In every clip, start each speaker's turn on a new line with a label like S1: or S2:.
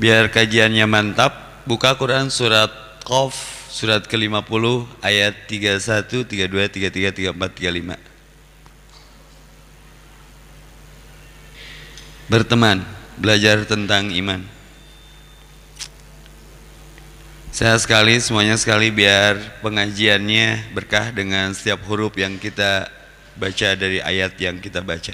S1: biar kajiannya mantap buka Quran surat Qaf surat ke-50 ayat 31 32 33 34 35 berteman belajar tentang iman saya sekali semuanya sekali biar pengajiannya berkah dengan setiap huruf yang kita baca dari ayat yang kita baca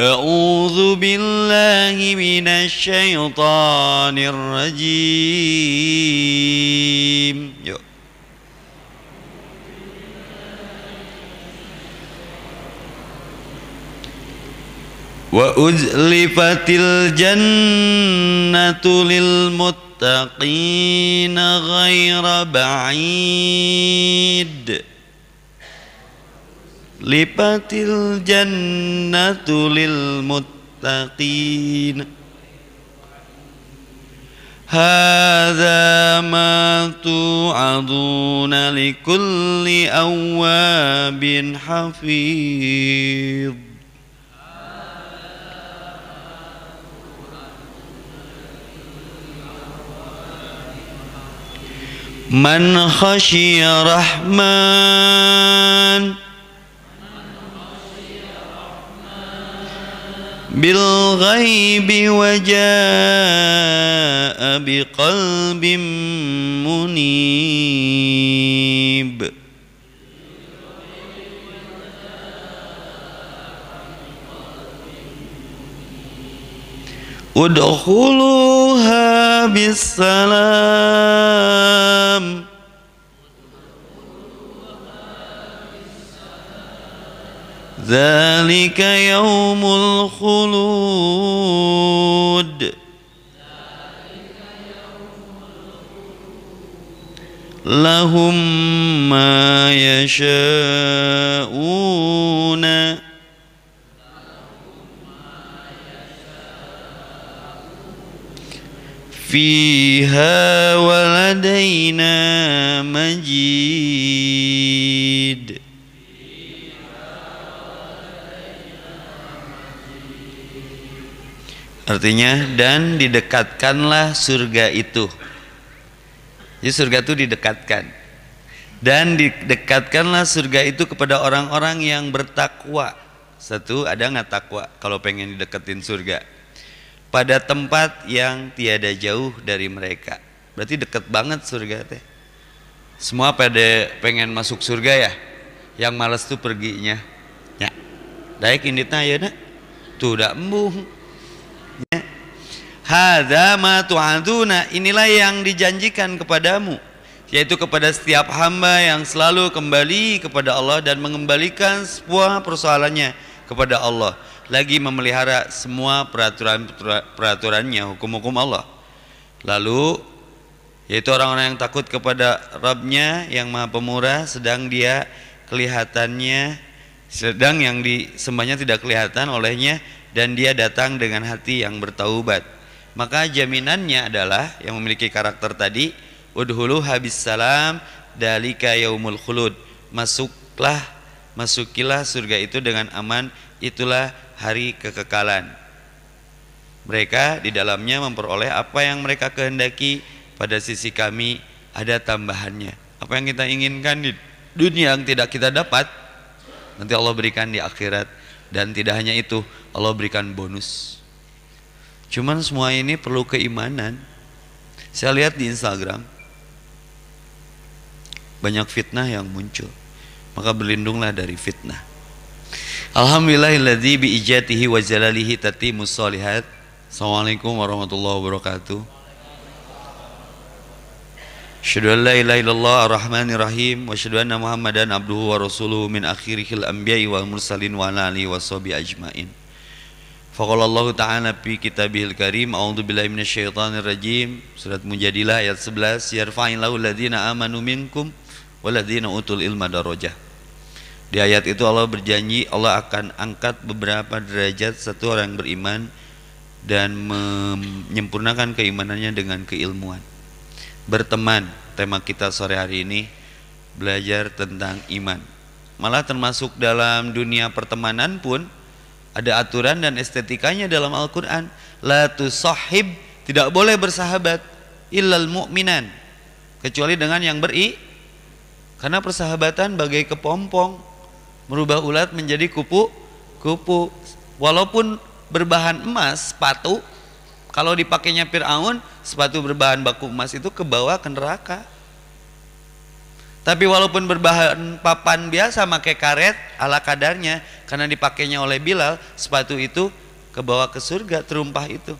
S1: أعوذ بالله من الشيطان الرجيم وأزلفت الجنة للمتقين غير بعيد لبت الجنة للمتقين هذا ما توعدون لكل أواب حفيظ من خشي رحمن بالغيب وجاء بقلب منيب ادخلوها بالسلام ذلك يوم الخلود لهم ما يشاءون فيها ولدينا artinya dan didekatkanlah surga itu jadi surga itu didekatkan dan didekatkanlah surga itu kepada orang-orang yang bertakwa satu ada nggak takwa kalau pengen dideketin surga pada tempat yang tiada jauh dari mereka berarti deket banget surga teh semua pada pengen masuk surga ya yang males tuh perginya ya daik ini tanya nak tuh udah embung Hada ma tu'aduna, inilah yang dijanjikan kepadamu yaitu kepada setiap hamba yang selalu kembali kepada Allah dan mengembalikan semua persoalannya kepada Allah lagi memelihara semua peraturan peraturannya hukum-hukum Allah lalu yaitu orang-orang yang takut kepada Rabbnya yang maha pemurah sedang dia kelihatannya sedang yang disembahnya tidak kelihatan olehnya dan dia datang dengan hati yang bertaubat maka jaminannya adalah yang memiliki karakter tadi udhulu habis salam dalika yaumul khulud masuklah masukilah surga itu dengan aman itulah hari kekekalan mereka di dalamnya memperoleh apa yang mereka kehendaki pada sisi kami ada tambahannya apa yang kita inginkan di dunia yang tidak kita dapat nanti Allah berikan di akhirat dan tidak hanya itu Allah berikan bonus Cuman semua ini perlu keimanan. Saya lihat di Instagram banyak fitnah yang muncul. Maka berlindunglah dari fitnah. Alhamdulillahilladzi biijatihi wa jalalihi tatimu sholihat. Assalamualaikum warahmatullahi wabarakatuh. Asyhadu an la ilaha illallah arrahmanir rahim wa asyhadu anna Muhammadan abduhu wa rasuluhu min akhirihil anbiya'i wal mursalin wa ala alihi washabi ajmain. Faqala Allah Ta'ala fi kitabihil karim A'udhu billahi minasyaitanir rajim Surat Mujadilah ayat 11 Yarfa'in lahu ladhina amanu minkum Waladhina utul ilma darajah Di ayat itu Allah berjanji Allah akan angkat beberapa derajat satu orang beriman Dan menyempurnakan keimanannya dengan keilmuan Berteman tema kita sore hari ini Belajar tentang iman Malah termasuk dalam dunia pertemanan pun ada aturan dan estetikanya dalam Al-Quran. La tusahib, tidak boleh bersahabat. Illal mu'minan. Kecuali dengan yang beri. Karena persahabatan bagai kepompong. Merubah ulat menjadi kupu. Kupu. Walaupun berbahan emas, sepatu. Kalau dipakainya Fir'aun, sepatu berbahan baku emas itu ke bawah ke neraka. Tapi walaupun berbahan papan biasa pakai karet ala kadarnya karena dipakainya oleh Bilal, sepatu itu kebawa ke surga terumpah itu.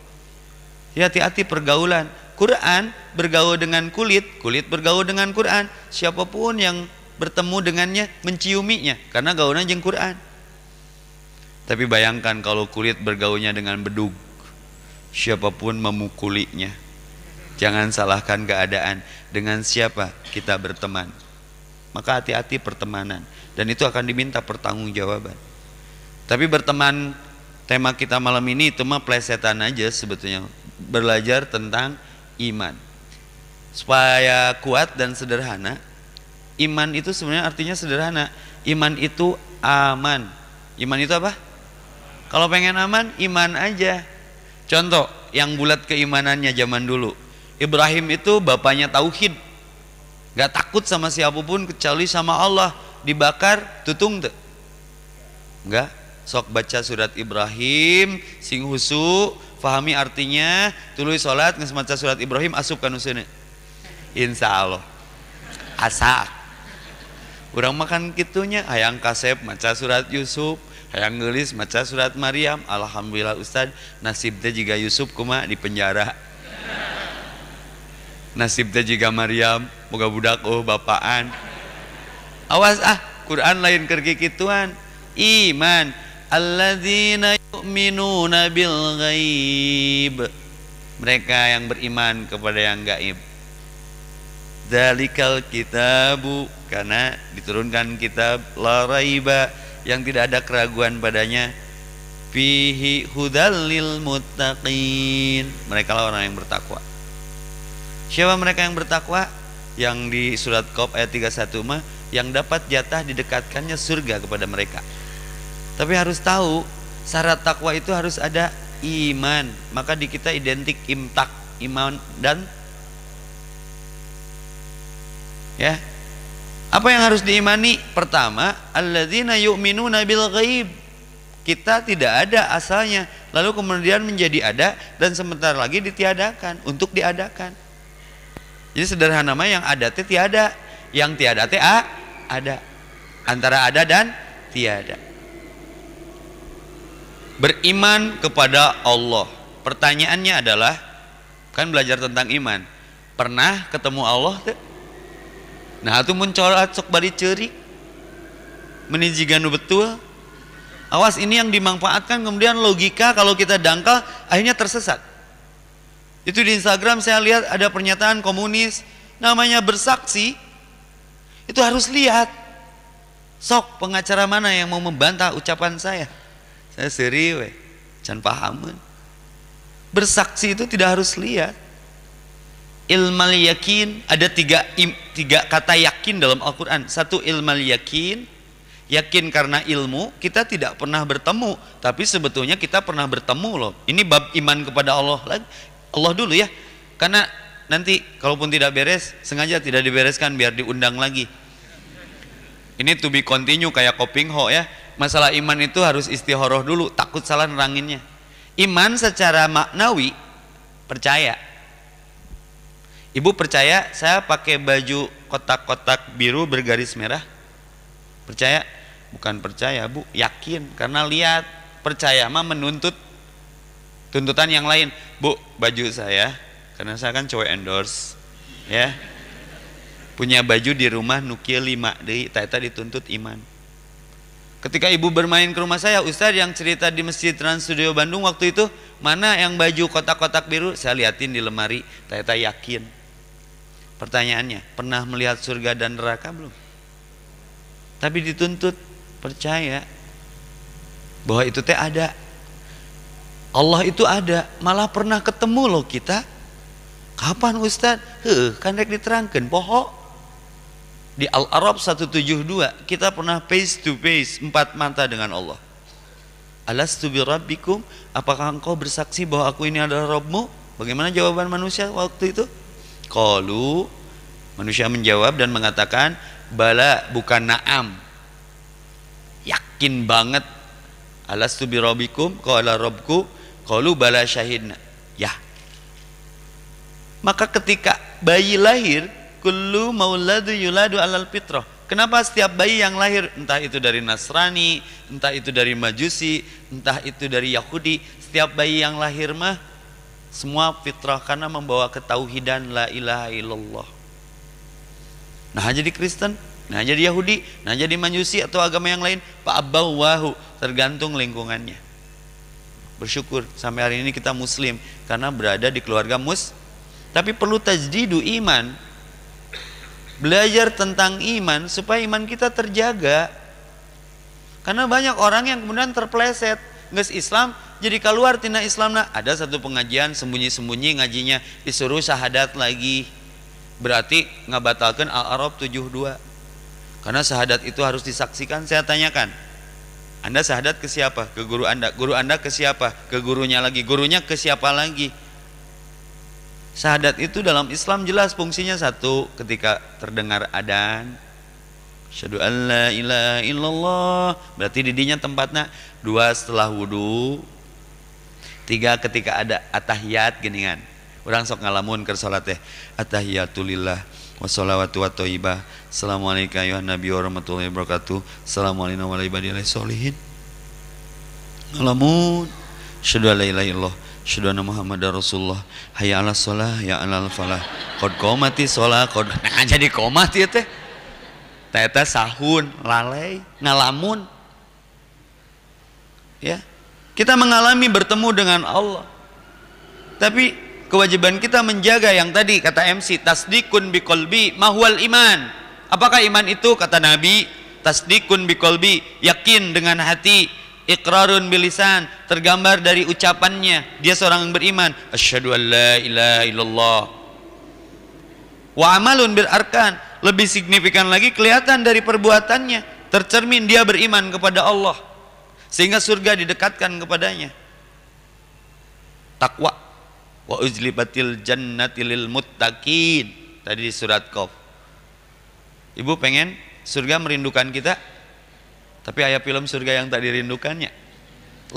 S1: Ya hati-hati pergaulan. Quran bergaul dengan kulit, kulit bergaul dengan Quran. Siapapun yang bertemu dengannya menciuminya karena gaulnya jeng Quran. Tapi bayangkan kalau kulit bergaulnya dengan bedug. Siapapun memukulinya. Jangan salahkan keadaan dengan siapa kita berteman. Maka hati-hati pertemanan dan itu akan diminta pertanggungjawaban. Tapi berteman tema kita malam ini itu mah plesetan aja sebetulnya. Belajar tentang iman. Supaya kuat dan sederhana. Iman itu sebenarnya artinya sederhana. Iman itu aman. Iman itu apa? Kalau pengen aman, iman aja. Contoh, yang bulat keimanannya zaman dulu. Ibrahim itu bapaknya tauhid, Gak takut sama siapapun kecuali sama Allah. Dibakar, tutung tuh. Enggak. Sok baca surat Ibrahim, sing husu, fahami artinya, tulis sholat geus maca surat Ibrahim asup ka insya Allah Asa. kurang makan kitunya hayang kasep maca surat Yusuf, hayang ngelis maca surat Maryam. Alhamdulillah Ustaz, nasibnya juga Yusuf kuma di penjara. nasibnya juga Maryam moga budak oh bapaan awas ah Quran lain kerki kituan iman alladzina yu'minuna bil ghaib mereka yang beriman kepada yang gaib dalikal kitabu karena diturunkan kitab la raiba yang tidak ada keraguan padanya fihi hudalil muttaqin mereka lah orang yang bertakwa siapa mereka yang bertakwa yang di surat Qaf ayat 31 mah yang dapat jatah didekatkannya surga kepada mereka. Tapi harus tahu syarat takwa itu harus ada iman. Maka di kita identik imtak, iman dan ya. Apa yang harus diimani? Pertama, alladzina yu'minuna bil ghaib. Kita tidak ada asalnya, lalu kemudian menjadi ada dan sebentar lagi ditiadakan untuk diadakan jadi sederhana mah yang ada teh tiada yang tiada teh ada antara ada dan tiada beriman kepada Allah pertanyaannya adalah kan belajar tentang iman pernah ketemu Allah teh nah itu muncul sok bari cerik menijigan betul awas ini yang dimanfaatkan kemudian logika kalau kita dangkal akhirnya tersesat itu di Instagram saya lihat ada pernyataan komunis namanya bersaksi itu harus lihat sok pengacara mana yang mau membantah ucapan saya saya serius we jangan pahamun bersaksi itu tidak harus lihat ilmal yakin ada tiga tiga kata yakin dalam Al-Quran satu ilmal yakin yakin karena ilmu kita tidak pernah bertemu tapi sebetulnya kita pernah bertemu loh ini bab iman kepada Allah lagi Allah dulu ya karena nanti kalaupun tidak beres sengaja tidak dibereskan biar diundang lagi ini to be continue kayak coping Ho ya masalah iman itu harus istihoroh dulu takut salah neranginnya iman secara maknawi percaya ibu percaya saya pakai baju kotak-kotak biru bergaris merah percaya bukan percaya bu yakin karena lihat percaya mah menuntut tuntutan yang lain bu baju saya karena saya kan cowok endorse ya punya baju di rumah nukil lima dari tata dituntut iman ketika ibu bermain ke rumah saya Ustadz yang cerita di masjid Trans Studio Bandung waktu itu mana yang baju kotak-kotak biru saya liatin di lemari tata yakin pertanyaannya pernah melihat surga dan neraka belum tapi dituntut percaya bahwa itu teh ada Allah itu ada, malah pernah ketemu loh kita. Kapan Ustaz? Heh, kan rek diterangkan, poho. Di Al-Arab 172, kita pernah face to face, empat mata dengan Allah. Alastu bi rabbikum? Apakah engkau bersaksi bahwa aku ini adalah Robmu? Bagaimana jawaban manusia waktu itu? Kalu manusia menjawab dan mengatakan bala bukan naam. Yakin banget alastu bi rabbikum? adalah Robku. Kalu bala syahidna. Ya. Maka ketika bayi lahir, kullu mauladu yuladu alal fitrah. Kenapa setiap bayi yang lahir, entah itu dari Nasrani, entah itu dari Majusi, entah itu dari Yahudi, setiap bayi yang lahir mah semua fitrah karena membawa ketauhidan la ilaha illallah. Nah jadi Kristen, nah jadi Yahudi, nah jadi Majusi atau agama yang lain, pak wahu tergantung lingkungannya bersyukur sampai hari ini kita muslim karena berada di keluarga mus tapi perlu tajdidu iman belajar tentang iman supaya iman kita terjaga karena banyak orang yang kemudian terpleset nges Islam jadi keluar tina Islam nah ada satu pengajian sembunyi-sembunyi ngajinya disuruh syahadat lagi berarti ngabatalkan Al-Arab 72 karena syahadat itu harus disaksikan saya tanyakan anda syahadat ke siapa? Ke guru Anda. Guru Anda ke siapa? Ke gurunya lagi. Gurunya ke siapa lagi? Syahadat itu dalam Islam jelas fungsinya satu ketika terdengar adan Syahadu an la ilaha illallah Berarti didinya tempatnya Dua setelah wudhu Tiga ketika ada atahiyat geningan Orang sok ngalamun ke sholat teh Atahiyatulillah wassalawatu wa taibah Assalamualaikum ayuhan ya nabi warahmatullahi wabarakatuh. Assalamualaikum warahmatullahi wabarakatuh. Ngalamun. Syadu ala ilaha illallah. Syadu anna Muhammad Rasulullah. Hayya ala sholah, ya ala falah. Kod komati sholah, kod... Nah, jadi komati ya teh. Tete sahun, lalai, ngalamun. Ya. Kita mengalami bertemu dengan Allah. Tapi kewajiban kita menjaga yang tadi kata MC tasdikun biqalbi mahwal iman apakah iman itu kata Nabi tasdikun biqalbi yakin dengan hati ikrarun bilisan tergambar dari ucapannya dia seorang yang beriman asyhadu an la ilaha illallah wa amalun bil arkan lebih signifikan lagi kelihatan dari perbuatannya tercermin dia beriman kepada Allah sehingga surga didekatkan kepadanya takwa wa uzlibatil jannati lil muttaqin tadi di surat Qaf Ibu pengen surga merindukan kita tapi ayah film surga yang tak dirindukannya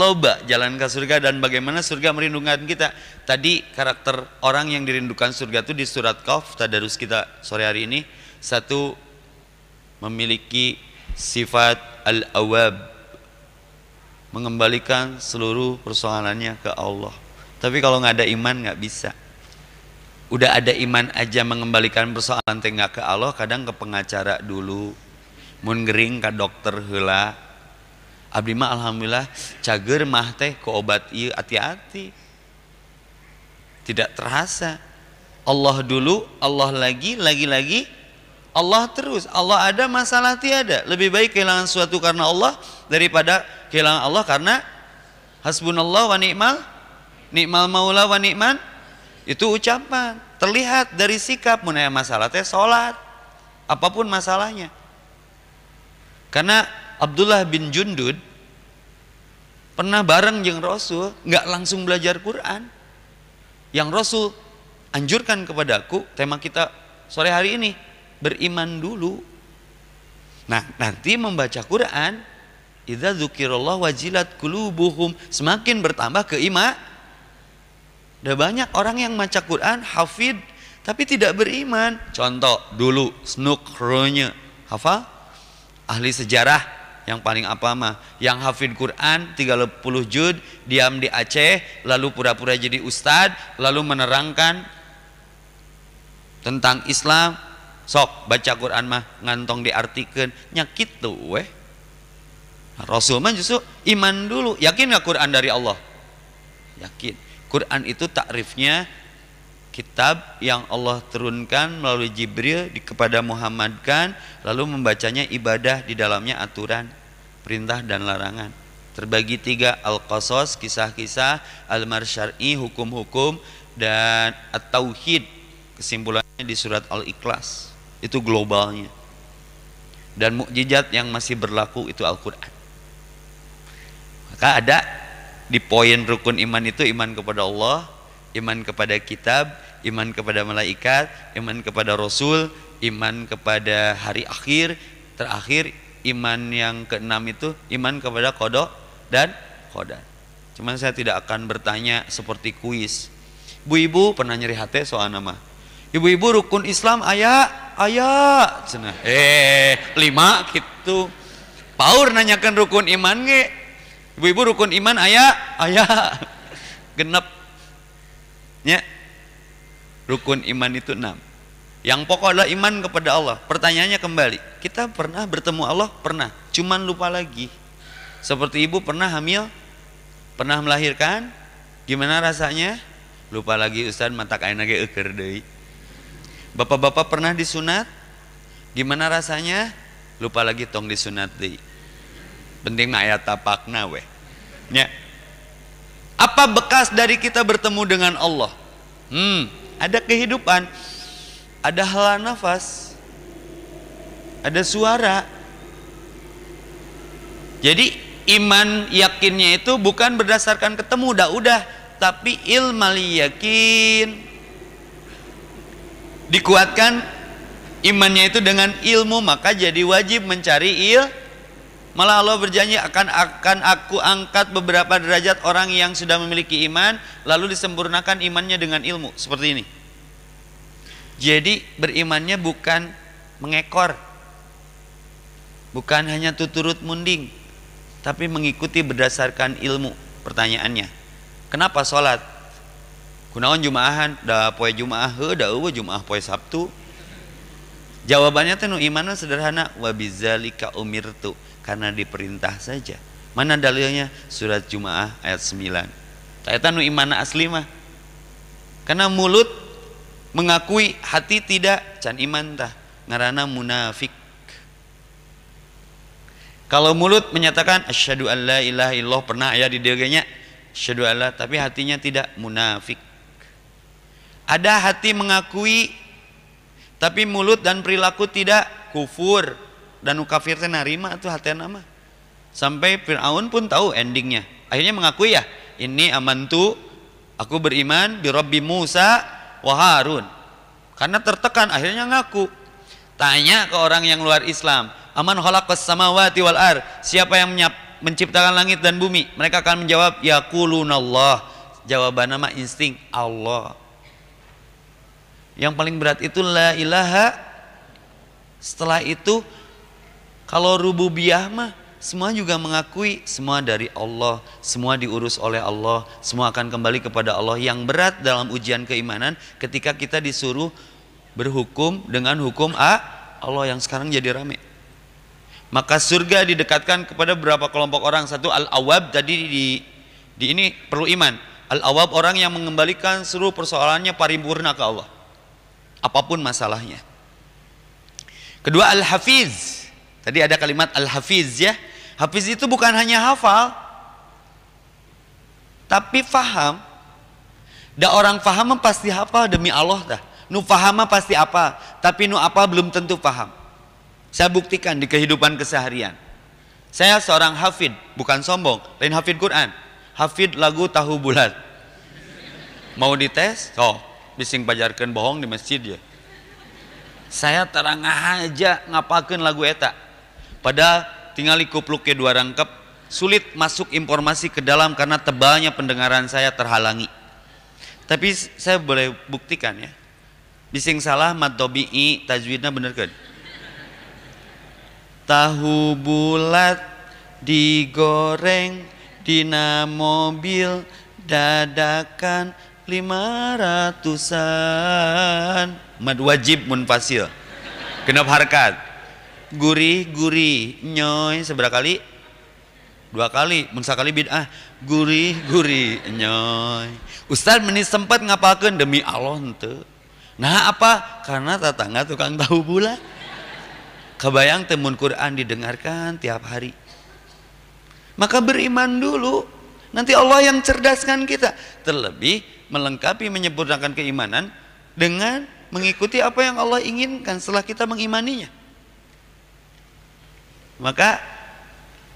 S1: loba jalan ke surga dan bagaimana surga merindukan kita tadi karakter orang yang dirindukan surga itu di surat Qaf tadarus kita sore hari ini satu memiliki sifat al-awab mengembalikan seluruh persoalannya ke Allah tapi kalau nggak ada iman nggak bisa. Udah ada iman aja mengembalikan persoalan tengah ke Allah, kadang ke pengacara dulu, mungering ke dokter hula. Abdi mah alhamdulillah cager mah teh ke obat iya hati-hati. Tidak terasa. Allah dulu, Allah lagi, lagi-lagi, Allah terus. Allah ada, masalah tiada. Lebih baik kehilangan suatu karena Allah daripada kehilangan Allah karena hasbunallah wa ni'mal nikmal maula wa nikman itu ucapan terlihat dari sikap mengenai masalah teh solat apapun masalahnya karena Abdullah bin Jundud pernah bareng yang Rasul nggak langsung belajar Quran yang Rasul anjurkan kepadaku tema kita sore hari ini beriman dulu nah nanti membaca Quran idza dzikrullah wajilat qulubuhum semakin bertambah keimanan Udah banyak orang yang baca Quran, hafid, tapi tidak beriman. Contoh dulu snukronya hafal ahli sejarah yang paling apa mah yang hafid Quran 30 juz diam di Aceh lalu pura-pura jadi ustad lalu menerangkan tentang Islam sok baca Quran mah ngantong diartikan nyakit gitu, tuh weh Rasul justru iman dulu yakin gak Quran dari Allah yakin Quran itu takrifnya kitab yang Allah turunkan melalui Jibril kepada Muhammad kan lalu membacanya ibadah di dalamnya aturan perintah dan larangan terbagi tiga al-qasas kisah-kisah al-marsyari hukum-hukum dan at-tauhid kesimpulannya di surat al-ikhlas itu globalnya dan mukjizat yang masih berlaku itu Al-Qur'an maka ada di poin rukun iman itu iman kepada Allah, iman kepada kitab, iman kepada malaikat, iman kepada rasul, iman kepada hari akhir, terakhir iman yang keenam itu iman kepada kodok dan koda. Cuman saya tidak akan bertanya seperti kuis. Bu ibu pernah nyeri hati soal nama. Ibu-ibu rukun Islam ayah, ayah. cina. Eh, lima gitu. Paur nanyakan rukun iman nge. Ibu-ibu rukun iman ayah, ayah genep. Ya. Rukun iman itu enam. Yang pokok adalah iman kepada Allah. Pertanyaannya kembali, kita pernah bertemu Allah? Pernah. Cuman lupa lagi. Seperti ibu pernah hamil, pernah melahirkan, gimana rasanya? Lupa lagi Ustaz mata kain lagi eker Bapak-bapak pernah disunat? Gimana rasanya? Lupa lagi tong disunat deh penting ayat tapakna weh ya apa bekas dari kita bertemu dengan Allah hmm ada kehidupan ada hela nafas ada suara jadi iman yakinnya itu bukan berdasarkan ketemu dah udah tapi ilmal yakin dikuatkan imannya itu dengan ilmu maka jadi wajib mencari il Malah Allah berjanji akan akan aku angkat beberapa derajat orang yang sudah memiliki iman lalu disempurnakan imannya dengan ilmu seperti ini. Jadi berimannya bukan mengekor. Bukan hanya tuturut munding tapi mengikuti berdasarkan ilmu. Pertanyaannya, kenapa sholat? Kunaon jumaahan, da poe jumaah, he, da uwe jumaah poe Sabtu. Jawabannya tuh imannya sederhana, wa bizalika umirtu karena diperintah saja. Mana dalilnya? Surat Jumaah ayat 9. Eta nu imana aslima Karena mulut mengakui hati tidak can iman tah ngarana munafik. Kalau mulut menyatakan asyhadu alla ilaha illallah pernah ya di dirinya asyhadu alla tapi hatinya tidak munafik. Ada hati mengakui tapi mulut dan perilaku tidak kufur dan kafir teh narima tuh hati nama sampai Fir'aun pun tahu endingnya akhirnya mengakui ya ini amantu aku beriman di Rabbi Musa wa Harun karena tertekan akhirnya ngaku tanya ke orang yang luar Islam aman khalaqas samawati wal ar siapa yang menyap, menciptakan langit dan bumi mereka akan menjawab ya kulunallah jawaban nama insting Allah yang paling berat itu la ilaha setelah itu kalau rububiyah mah semua juga mengakui semua dari Allah, semua diurus oleh Allah, semua akan kembali kepada Allah. Yang berat dalam ujian keimanan ketika kita disuruh berhukum dengan hukum A Allah yang sekarang jadi rame. Maka surga didekatkan kepada beberapa kelompok orang. Satu al-awab tadi di, di ini perlu iman. Al-awab orang yang mengembalikan seluruh persoalannya paripurna ke Allah. Apapun masalahnya. Kedua al-hafiz Tadi ada kalimat al-hafiz ya. Hafiz itu bukan hanya hafal, tapi faham. Da orang faham pasti hafal demi Allah dah. Nu faham pasti apa, tapi nu apa belum tentu faham. Saya buktikan di kehidupan keseharian. Saya seorang hafid, bukan sombong, lain hafid Quran. Hafid lagu tahu bulat. Mau dites? Oh, bising pajarkan bohong di masjid ya. Saya terang aja ngapakan lagu eta pada tinggal dikupluknya dua rangkap, sulit masuk informasi ke dalam karena tebalnya pendengaran saya terhalangi. Tapi saya boleh buktikan ya. Bising salah mat dobi'i tajwidnya bener kan? Tahu bulat digoreng dina mobil dadakan lima ratusan mad wajib munfasil genap harkat gurih-gurih nyoy seberapa kali dua kali mun sakali bid'ah gurih-gurih nyoy Ustaz meni sempat ngapalkan demi Allah ente nah apa karena tatangga tukang tahu pula kebayang temun Quran didengarkan tiap hari maka beriman dulu nanti Allah yang cerdaskan kita terlebih melengkapi menyempurnakan keimanan dengan mengikuti apa yang Allah inginkan setelah kita mengimaninya maka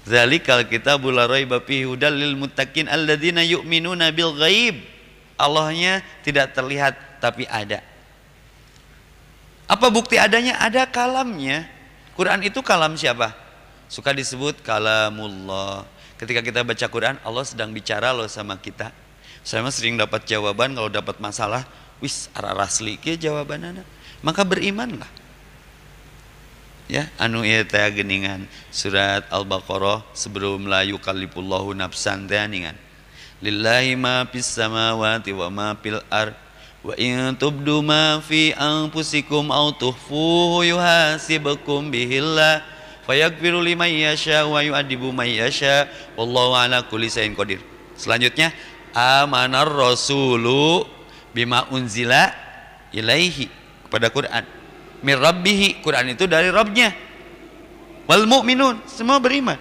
S1: zalikal kita bularoi raiba fihi hudal lil muttaqin alladzina yu'minuna bil ghaib Allahnya tidak terlihat tapi ada apa bukti adanya ada kalamnya Quran itu kalam siapa suka disebut kalamullah ketika kita baca Quran Allah sedang bicara loh sama kita saya masih sering dapat jawaban kalau dapat masalah wis arah rasli ke ya jawabannya maka berimanlah ya anu ieu teh geuningan surat al-baqarah sebelum la yukallifullahu nafsan teh ningan lillahi ma fis samawati wa ma fil ar wa in tubdu ma fi anfusikum aw tuhfu yuhasibukum bihillah fayaghfiru liman yasha wa yu'adibu man yasha wallahu ala kulli shay'in qadir selanjutnya amanar rasulu bima unzila ilaihi kepada Quran mirabbihi Quran itu dari Rabbnya wal mu'minun semua beriman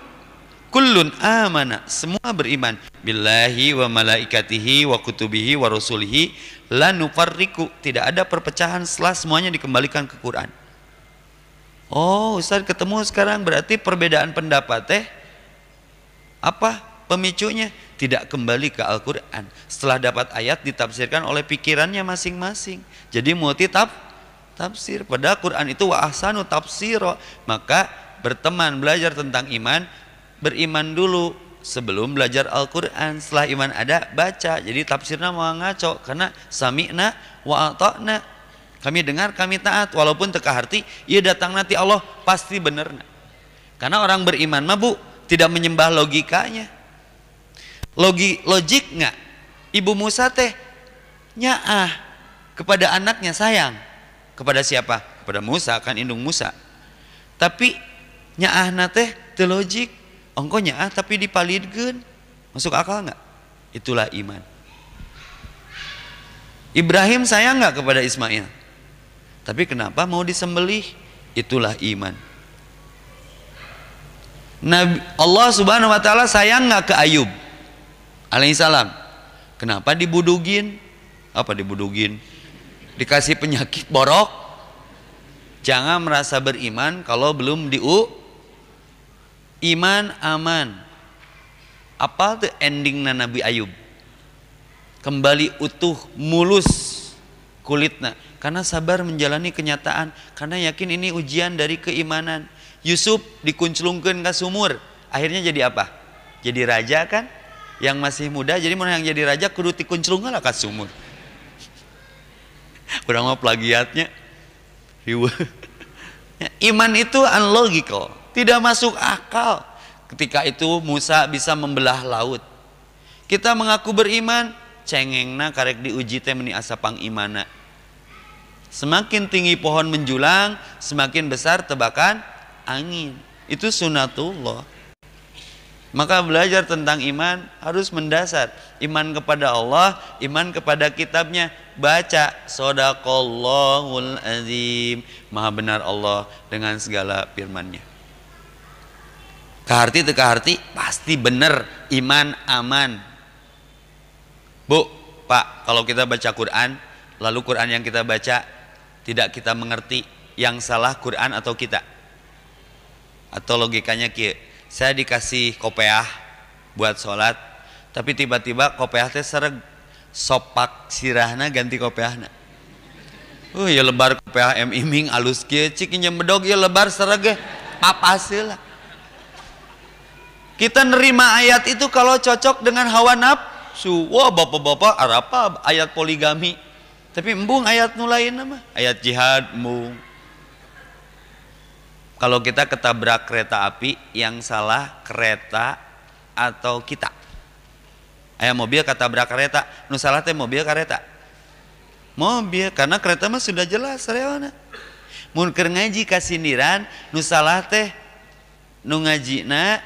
S1: kullun amana semua beriman billahi wa malaikatihi wa kutubihi wa rusulihi la nufarriku tidak ada perpecahan setelah semuanya dikembalikan ke Quran oh Ustaz ketemu sekarang berarti perbedaan pendapat teh apa pemicunya tidak kembali ke Al-Quran setelah dapat ayat ditafsirkan oleh pikirannya masing-masing jadi tafsir tafsir. Pada Quran itu wa ahsanu Maka berteman belajar tentang iman, beriman dulu sebelum belajar Al-Quran. Setelah iman ada, baca. Jadi tafsirnya mau ngaco karena sami'na wa ata'na. Kami dengar, kami taat. Walaupun teka hati, ia ya datang nanti Allah pasti bener. Karena orang beriman mah bu, tidak menyembah logikanya. Logi, logik nggak? Ibu Musa teh nyaah kepada anaknya sayang kepada siapa kepada Musa kan indung Musa tapi nyaahna teh telogik, ongko nyaah tapi dipalidkeun masuk akal nggak itulah iman Ibrahim sayang nggak kepada Ismail tapi kenapa mau disembelih itulah iman Nabi Allah Subhanahu wa taala sayang nggak ke Ayub alaihissalam kenapa dibudugin apa dibudugin dikasih penyakit borok jangan merasa beriman kalau belum diu iman aman apa tuh endingnya Nabi Ayub kembali utuh mulus kulitnya karena sabar menjalani kenyataan karena yakin ini ujian dari keimanan Yusuf dikunclungkan ke sumur akhirnya jadi apa jadi raja kan yang masih muda jadi mana yang jadi raja kudu dikunclungkan ke sumur kurang mah plagiatnya. Ya, iman itu unlogical, tidak masuk akal. Ketika itu Musa bisa membelah laut. Kita mengaku beriman, cengengna karek diuji teh meni asapang imana. Semakin tinggi pohon menjulang, semakin besar tebakan angin. Itu sunatullah. Maka belajar tentang iman harus mendasar. Iman kepada Allah, iman kepada kitabnya. Baca sodakallahul azim. Maha benar Allah dengan segala firmannya. Keharti itu keharti, pasti benar iman aman. Bu, Pak, kalau kita baca Quran, lalu Quran yang kita baca tidak kita mengerti yang salah Quran atau kita. Atau logikanya kia saya dikasih kopeah buat sholat tapi tiba-tiba kopeah teh sereg sopak sirahna ganti kopeahna oh ya lebar kopeah em iming alus kia cikinya bedog ya lebar sereg apa hasil kita nerima ayat itu kalau cocok dengan hawa nafsu wah bapak-bapak arapa ayat poligami tapi embung ayat nulain nama ayat jihad embung kalau kita ketabrak kereta api yang salah kereta atau kita ayah eh, mobil ketabrak kereta nu salah teh mobil kereta mobil karena kereta mah sudah jelas reona keur ngaji sindiran nu salah teh nu ngajina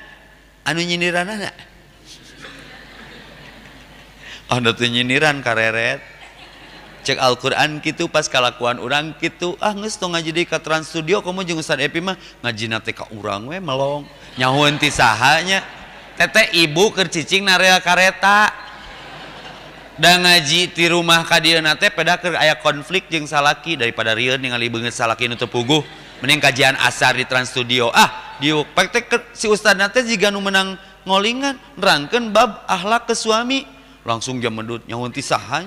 S1: anu nyindiranana anu oh nyindiran kareret punya cek Alquran gitu pas kalkuan urang gitu ah ngesto ngaji ke Trans studio kamu jengstadmah ngaji kak urang we melong nyawuntisnyatete ibuker cicing na karreta dan ngaji di rumah kadir nate pedakir aya konflik jeng salahki daripada real ngabung salahkin ut puguh menin kajian asari di Trans studio ah di praktek si Ustadnate nu menang ngolinganken bab alak ke suami langsung jam medutt nyawuntisnya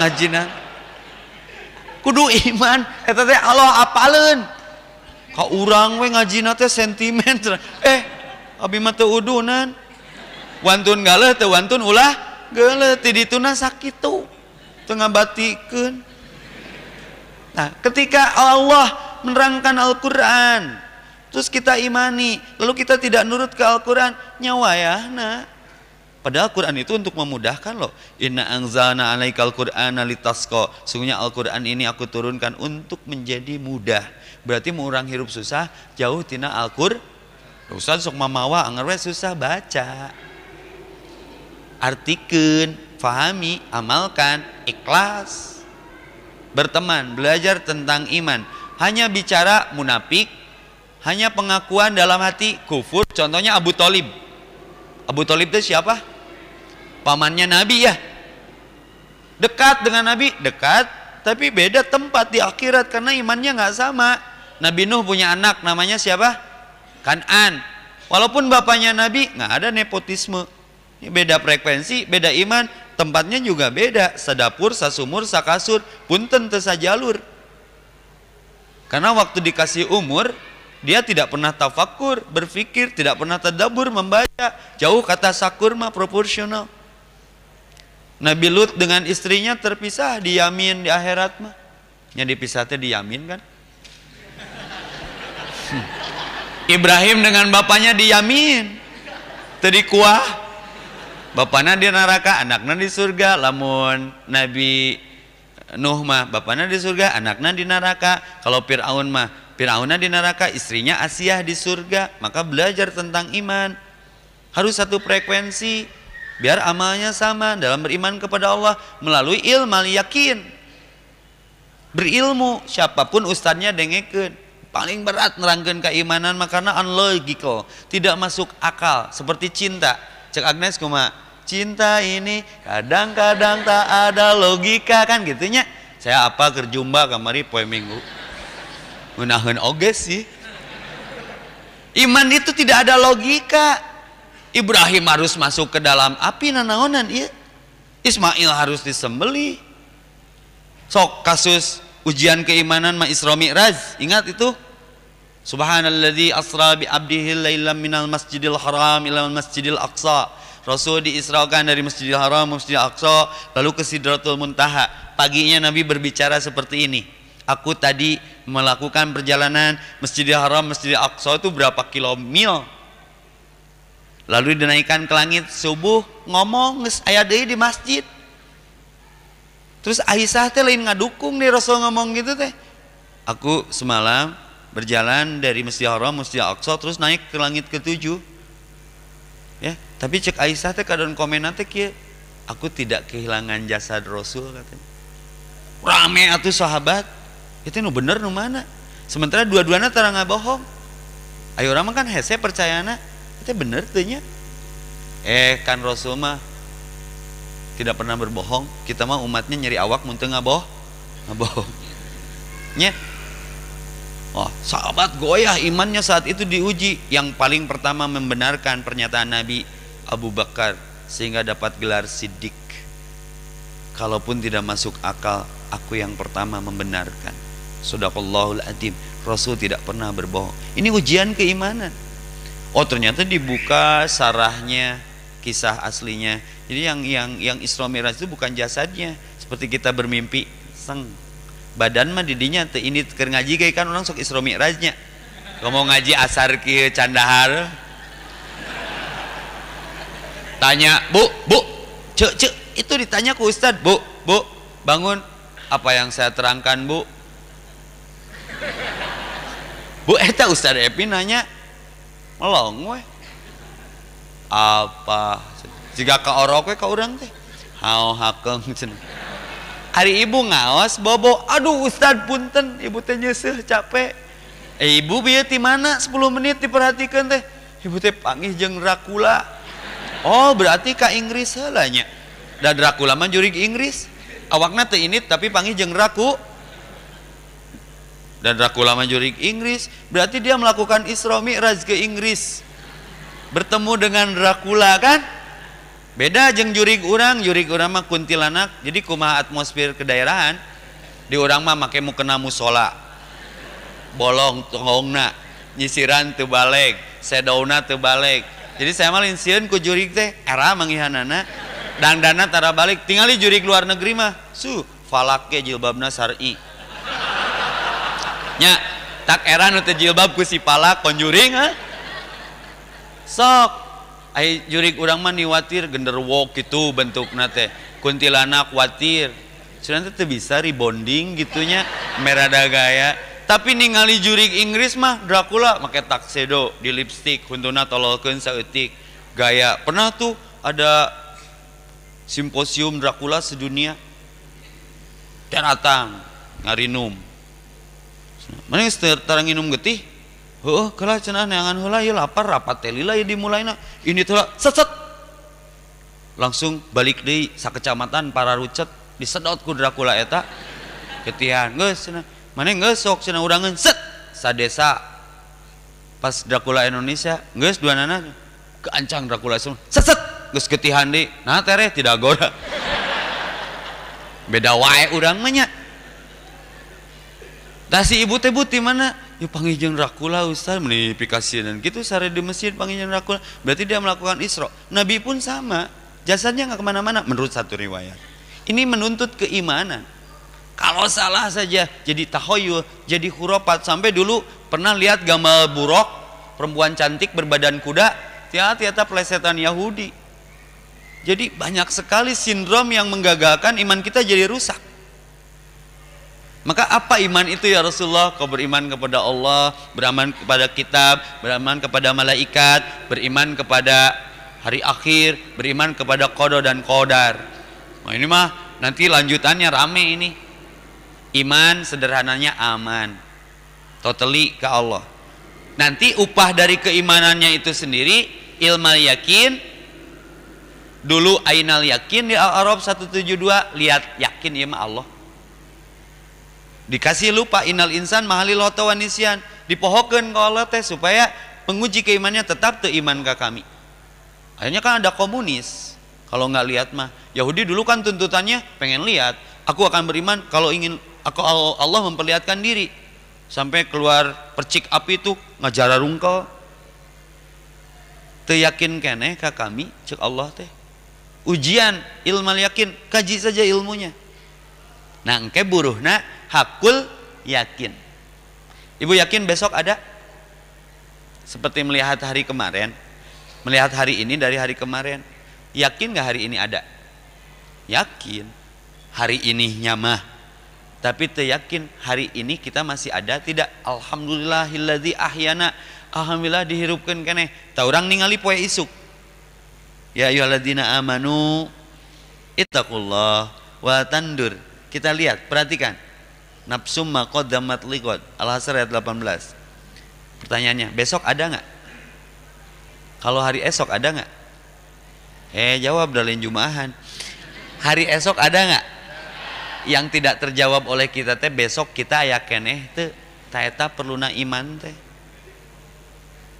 S1: ngajina kudu iman eta teh Allah apalin ka urang we ngajina teh sentimen eh abi mah teu udunan wantun galeh teu wantun ulah galeh ti dituna sakitu teu ngabatikeun nah ketika Allah menerangkan Al-Qur'an terus kita imani lalu kita tidak nurut ke Al-Quran nyawa ya nah Padahal Quran itu untuk memudahkan loh. Inna anzana alaikal Qur'ana alitasko. Sungguhnya Al-Quran ini aku turunkan untuk menjadi mudah. Berarti mengurang hirup susah, jauh tina Al-Qur. Ustaz sok mamawa, angerwe susah baca. Artikan, fahami, amalkan, ikhlas. Berteman, belajar tentang iman. Hanya bicara munafik, hanya pengakuan dalam hati kufur. Contohnya Abu Talib. Abu Talib itu siapa? pamannya Nabi ya dekat dengan Nabi dekat tapi beda tempat di akhirat karena imannya nggak sama Nabi Nuh punya anak namanya siapa Kanan walaupun bapaknya Nabi nggak ada nepotisme beda frekuensi beda iman tempatnya juga beda sedapur sasumur sakasur punten jalur. karena waktu dikasih umur dia tidak pernah tafakur berpikir tidak pernah tadabur membaca jauh kata sakur mah proporsional Nabi Lut dengan istrinya terpisah di Yamin di akhirat mah. Yang dipisahnya di Yamin kan? Hmm. Ibrahim dengan bapaknya di Yamin. Tadi kuah. Bapaknya di neraka, anaknya di surga. Lamun Nabi Nuh mah bapaknya di surga, anaknya di neraka. Kalau Firaun mah, Firaunnya di neraka, istrinya Asiah di surga. Maka belajar tentang iman. Harus satu frekuensi Biar amalnya sama dalam beriman kepada Allah melalui ilmu yakin. Berilmu siapapun ustadznya dengekin Paling berat nerangkan keimanan makanya unlogical, tidak masuk akal seperti cinta. Cek Agnes kuma cinta ini kadang-kadang tak ada logika kan gitunya. Saya apa kerjumba kemari poe minggu. menahun oge sih. Iman itu tidak ada logika Ibrahim harus masuk ke dalam api nanaonan iya Ismail harus disembeli sok kasus ujian keimanan ma Isra Mi'raj ingat itu Subhanalladzi asra bi abdihi lailam minal masjidil haram ilal masjidil aqsa Rasul diisrakan dari Masjidil Haram Masjidil Aqsa lalu ke Sidratul Muntaha. Paginya Nabi berbicara seperti ini. Aku tadi melakukan perjalanan Masjidil Haram, Masjidil Aqsa itu berapa kilo mil? lalu dinaikkan ke langit subuh ngomong ayah deh di masjid terus Aisyah teh lain ngadukung nih Rasul ngomong gitu teh aku semalam berjalan dari Masjid Haram Masjid Aqsa terus naik ke langit ketujuh ya tapi cek Aisyah teh kadon komen nanti. kia aku tidak kehilangan jasad Rasul katanya rame atuh sahabat itu ya nu bener nu mana sementara dua-duanya terang bohong ayo orang kan hese nak? itu bener tuhnya eh kan Rasul mah tidak pernah berbohong kita mah umatnya nyari awak muntah boh bohong nya Oh, sahabat goyah imannya saat itu diuji. Yang paling pertama membenarkan pernyataan Nabi Abu Bakar sehingga dapat gelar sidik. Kalaupun tidak masuk akal, aku yang pertama membenarkan. Sudah adim. Rasul tidak pernah berbohong. Ini ujian keimanan oh ternyata dibuka sarahnya kisah aslinya jadi yang yang yang Isra Miraj itu bukan jasadnya seperti kita bermimpi seng badan mah didinya teh ini keur ngaji ge kan orang sok Isra Mirajnya mau ngaji asar ke candahar tanya bu bu cek cek itu ditanya ke ustad bu bu bangun apa yang saya terangkan bu bu eta Ustad Epi nanya melong we apa jika ke orok ke orang teh hao hakeng cenah hari ibu ngawas bobo aduh ustad punten ibu teh nyeseuh capek eh ibu biar di mana 10 menit diperhatikan teh ibu teh pangih jeng Dracula oh berarti ka Inggris heula nya da Dracula mah jurig Inggris awak teh ini tapi pangih jeng Dracula dan Dracula majurik Inggris berarti dia melakukan Isra Mi'raj ke Inggris bertemu dengan Dracula kan beda jeng jurik orang jurik orang mah kuntilanak jadi kumaha atmosfer kedaerahan di orang mah make mu musola bolong tongongna nyisiran sedona sedauna tebalik jadi saya mah linsieun ku jurik teh era mangihanana dan dana tara balik tinggali jurik luar negeri mah su falake jilbabna sari nya tak era nu jilbab ku si pala konjuring ha sok ai jurig urang mah niwatir genderwo kitu bentukna teh kuntilanak watir cenah teh bisa rebonding gitunya merada gaya tapi ningali jurig Inggris mah Dracula make taksedo di lipstick huntuna tololkeun saeutik gaya pernah tuh ada simposium Dracula sedunia dan datang ngarinum yang terang minum getih. oh kala cenah neangan hula ya lapar rapat ya lila dimulainya, Ini teh seset. Langsung balik di sakecamatan para rucet disedot ku Dracula eta. ketihan nges cenah. mana geus sok cenah urangan set sa desa pas Dracula Indonesia dua nana keancang Dracula semua seset nges ketihan di Nah tereh tidak goda. Beda wae urang menyak. Dah si ibu teh buti mana? Ya pangijeun Rakula Ustaz menipikasi dan gitu sare di masjid pangijeun Rakula. Berarti dia melakukan isro Nabi pun sama. Jasadnya nggak kemana-mana menurut satu riwayat. Ini menuntut keimanan. Kalau salah saja jadi tahoyul, jadi huropat sampai dulu pernah lihat gambar buruk perempuan cantik berbadan kuda tiada-tiada pelesetan Yahudi. Jadi banyak sekali sindrom yang menggagalkan iman kita jadi rusak. Maka apa iman itu ya Rasulullah? Kau beriman kepada Allah, beriman kepada kitab, beriman kepada malaikat, beriman kepada hari akhir, beriman kepada kodo dan kodar. Nah, ini mah nanti lanjutannya rame ini. Iman sederhananya aman. Totally ke Allah. Nanti upah dari keimanannya itu sendiri ilmal yakin dulu ainal yakin di Al-Arab 172 lihat yakin ya Allah dikasih lupa Inal insan mahalil hota wanisian dipohokan ke Allah teh supaya penguji keimannya tetap tuh iman ke kami akhirnya kan ada komunis kalau nggak lihat mah Yahudi dulu kan tuntutannya pengen lihat aku akan beriman kalau ingin aku Allah memperlihatkan diri sampai keluar percik api itu ngajara rungkel teyakin kene ke kami cek Allah teh ujian ilmu yakin kaji saja ilmunya nangke buruhna hakul yakin ibu yakin besok ada seperti melihat hari kemarin melihat hari ini dari hari kemarin yakin gak hari ini ada yakin hari ini nyamah tapi yakin hari ini kita masih ada tidak alhamdulillahilladzi ahyana alhamdulillah dihirupkan kene taurang orang ningali poe isuk ya ayyuhalladzina amanu ittaqullah wa tandur kita lihat, perhatikan. Nafsumma qaddamat liqad. Al-Hasr ayat 18. Pertanyaannya, besok ada nggak? Kalau hari esok ada nggak? Eh jawab dari Jumahan. Hari esok ada nggak? Yang tidak terjawab oleh kita teh besok kita yakin eh teh taeta perluna iman teh.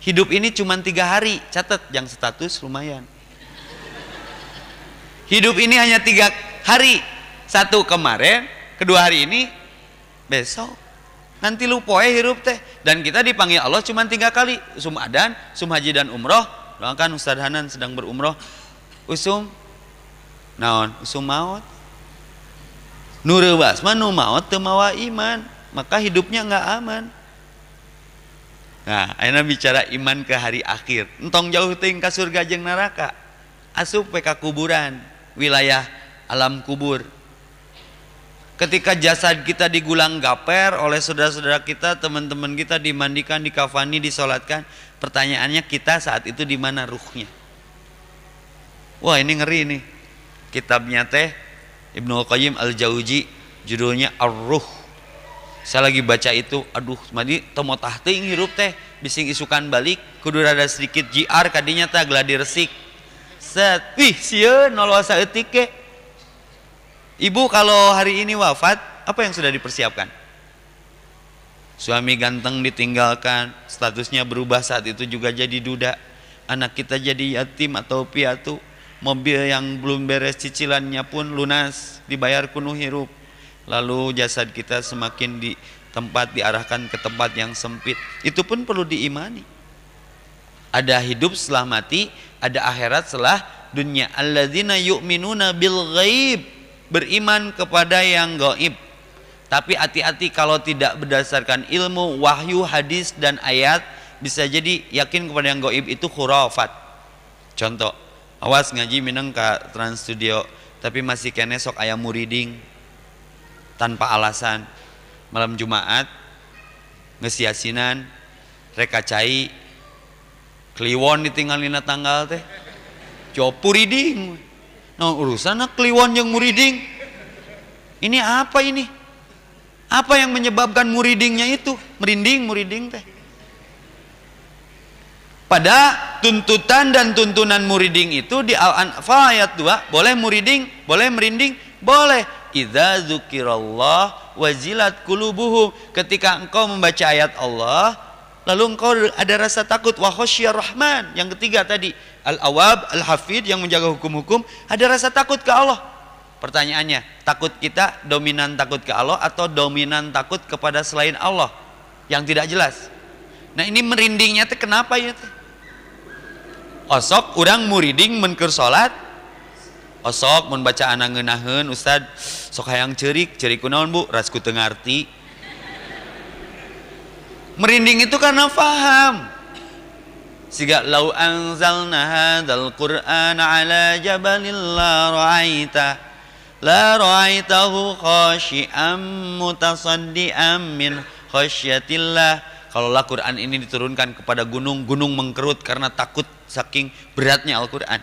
S1: Hidup ini cuma tiga hari, catat yang status lumayan. Hidup ini hanya tiga hari, satu kemarin kedua hari ini besok nanti lupa poe hirup teh dan kita dipanggil Allah cuma tiga kali sum adan sum haji dan umroh doakan Ustaz Hanan sedang berumroh usum naon usum maut nurul basma nu maut temawa iman maka hidupnya enggak aman nah ayeuna bicara iman ke hari akhir entong jauh ting ke surga jeung neraka asup ke kuburan wilayah alam kubur Ketika jasad kita digulang gaper oleh saudara-saudara kita, teman-teman kita dimandikan, dikafani, disolatkan, pertanyaannya kita saat itu di mana ruhnya? Wah ini ngeri nih. Kitabnya teh Ibnu Qayyim Al-Jauzi judulnya Ar-Ruh. Saya lagi baca itu, aduh, tadi temo tahting hirup teh, bising isukan balik, kudu rada sedikit jr kadinya teh gladi resik. Set, wih sieun nolosa eutik Ibu kalau hari ini wafat, apa yang sudah dipersiapkan? Suami ganteng ditinggalkan, statusnya berubah saat itu juga jadi duda. Anak kita jadi yatim atau piatu, mobil yang belum beres cicilannya pun lunas, dibayar kuno hirup. Lalu jasad kita semakin di tempat diarahkan ke tempat yang sempit. Itu pun perlu diimani. Ada hidup setelah mati, ada akhirat setelah dunia. Alladzina yu'minuna bil ghaib beriman kepada yang gaib tapi hati-hati kalau tidak berdasarkan ilmu, wahyu, hadis dan ayat bisa jadi yakin kepada yang gaib itu khurafat. Contoh, awas ngaji mineng ke Trans Studio tapi masih kene sok ayam muriding tanpa alasan. Malam Jumat ngesiasinan reka cai kliwon ditinggalin tanggal teh. reading Nah urusan kliwon yang muriding. Ini apa ini? Apa yang menyebabkan muridingnya itu? Merinding, muriding teh. Pada tuntutan dan tuntunan muriding itu di Al-Anfal ayat 2, boleh muriding, boleh merinding, boleh. Idza dzukirallah wazilat qulubuhum. Ketika engkau membaca ayat Allah, lalu engkau ada rasa takut wa rahman yang ketiga tadi al-awab al-hafid yang menjaga hukum-hukum ada rasa takut ke Allah pertanyaannya takut kita dominan takut ke Allah atau dominan takut kepada selain Allah yang tidak jelas nah ini merindingnya teh kenapa ya teh osok orang muriding menker salat osok membaca bacaan ustad sok hayang cerik cerik kunaon bu ras ku merinding itu karena faham sehingga lau anzalna hadzal qur'ana ala jabalin la ra'aita la ra'aitahu khashi'an mutasaddian min khasyatillah lah Quran ini diturunkan kepada gunung gunung mengkerut karena takut saking beratnya Al-Quran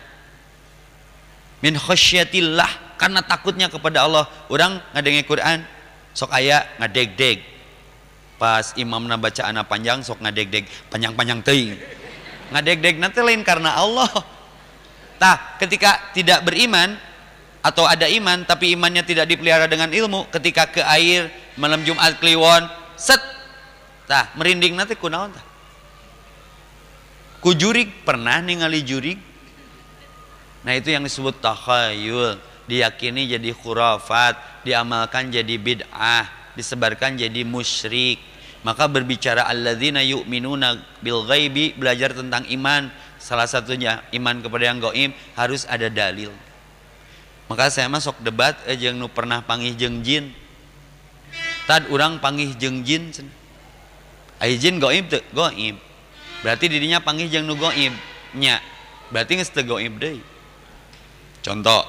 S1: min khasyatillah karena takutnya kepada Allah orang ngadengi Quran sok ayak ngadeg-deg pas imamna anak panjang sok ngadeg-deg panjang-panjang teing ngadeg-deg nanti lain karena Allah nah ketika tidak beriman atau ada iman tapi imannya tidak dipelihara dengan ilmu ketika ke air malam Jumat kliwon set nah merinding nanti kunaon tah kujurik pernah pernah ningali jurik nah itu yang disebut takhayul diyakini jadi khurafat diamalkan jadi bid'ah disebarkan jadi musyrik maka berbicara alladzina yu'minuna bil ghaibi belajar tentang iman salah satunya iman kepada yang gaib harus ada dalil maka saya masuk debat eh, jeng nu pernah pangih jeng jin tad orang pangih jeng jin ai jin gaib tuh gaib berarti dirinya pangih jeng nu gaib nya berarti nggak gaib deh contoh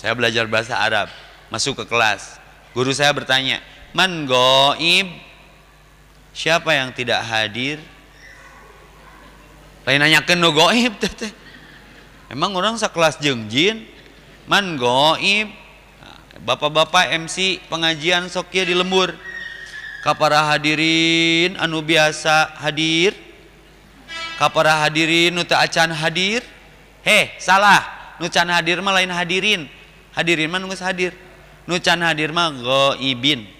S1: saya belajar bahasa Arab masuk ke kelas guru saya bertanya Man goib Siapa yang tidak hadir Lain nanyakan no goib teteh. Emang orang sekelas jengjin Man goib Bapak-bapak MC pengajian Sokia ya di lembur Kapara hadirin anu biasa hadir Kapara hadirin nu acan hadir Heh salah nu can hadir mah lain hadirin Hadirin mah nunggu hadir Nu can hadir mah goibin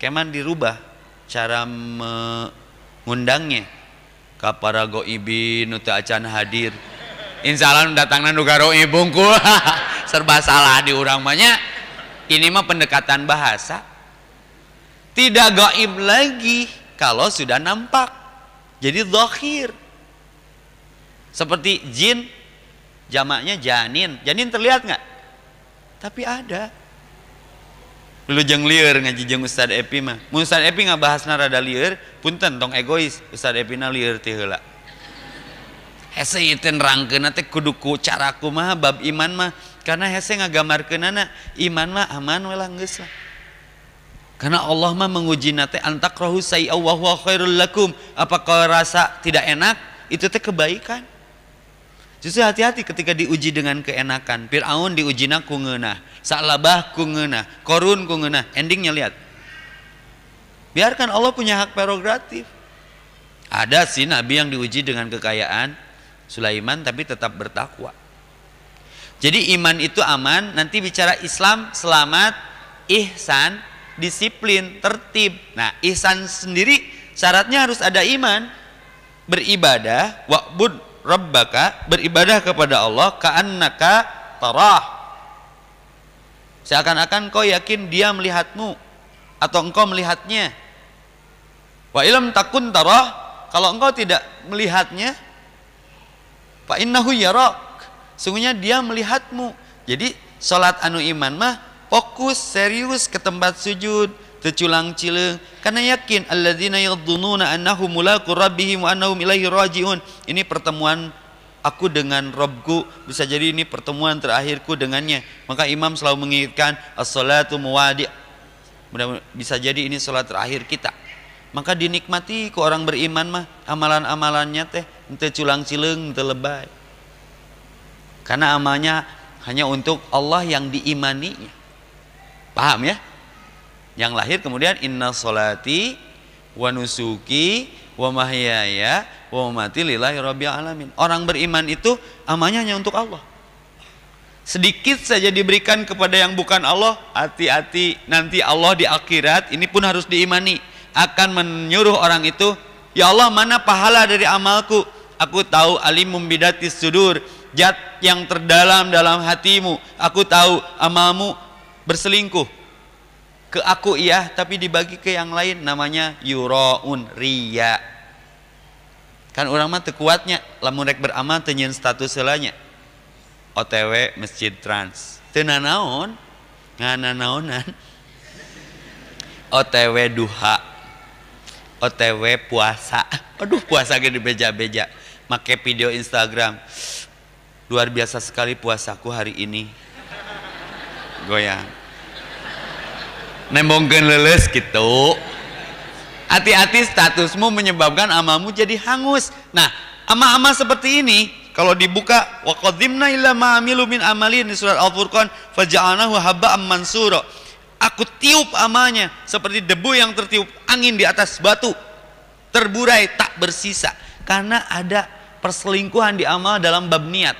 S1: keman dirubah cara mengundangnya Kapara para goibin untuk acan hadir insya Allah datang nandu garo ibungku serba salah di orang banyak ini mah pendekatan bahasa tidak ib lagi kalau sudah nampak jadi zahir seperti jin jamaknya janin janin terlihat nggak tapi ada lu jeng liur ngaji jeng ustadz Epi mah mun Ustad Epi bahas narada liur punten tong egois ustadz Epi na liur ti heula hese itu nerangkeun teh kudu caraku mah bab iman mah karena hese ngagamarkeunana iman mah aman we geus lah karena Allah mah menguji nate antakrohu sayyawwa khairul lakum apakah rasa tidak enak itu teh kebaikan Justru hati-hati ketika diuji dengan keenakan. Fir'aun diuji ku ngeunah, Sa'labah ku Korun ku Endingnya lihat. Biarkan Allah punya hak prerogatif. Ada sih nabi yang diuji dengan kekayaan Sulaiman tapi tetap bertakwa. Jadi iman itu aman, nanti bicara Islam selamat, ihsan, disiplin, tertib. Nah, ihsan sendiri syaratnya harus ada iman. Beribadah, wa'bud rabbaka beribadah kepada Allah ka'annaka tarah seakan-akan kau yakin dia melihatmu atau engkau melihatnya wa ilam takun tarah kalau engkau tidak melihatnya fa innahu yarak sungguhnya dia melihatmu jadi sholat anu iman mah fokus serius ke tempat sujud teculang cile karena yakin alladzina yadhununa annahum mulaqu rabbihim wa annahum ilaihi rajiun ini pertemuan aku dengan Robku bisa jadi ini pertemuan terakhirku dengannya maka imam selalu mengingatkan as-salatu muwadi bisa jadi ini salat terakhir kita maka dinikmati ke orang beriman mah amalan-amalannya teh ente culang cileng ente lebay karena amalnya hanya untuk Allah yang diimaninya paham ya yang lahir kemudian inna solati wa nusuki wa mahyaya wa mati lillahi rabbil alamin orang beriman itu amalnya hanya untuk Allah sedikit saja diberikan kepada yang bukan Allah hati-hati nanti Allah di akhirat ini pun harus diimani akan menyuruh orang itu ya Allah mana pahala dari amalku aku tahu alimum bidatis sudur jat yang terdalam dalam hatimu aku tahu amalmu berselingkuh ke aku iya tapi dibagi ke yang lain namanya yuraun ria kan orang mah tekuatnya lamun rek beramal tenyen status selanya otw masjid trans ngana naonan otw duha otw puasa aduh puasa gede beja-beja make video instagram luar biasa sekali puasaku hari ini goyang nembongkan leles gitu hati-hati statusmu menyebabkan amamu jadi hangus nah ama-ama seperti ini kalau dibuka waqadimna ila ma'amilu min amalin di surat Al-Furqan faja'anahu haba'am mansura aku tiup amalnya seperti debu yang tertiup angin di atas batu terburai tak bersisa karena ada perselingkuhan di amal dalam bab niat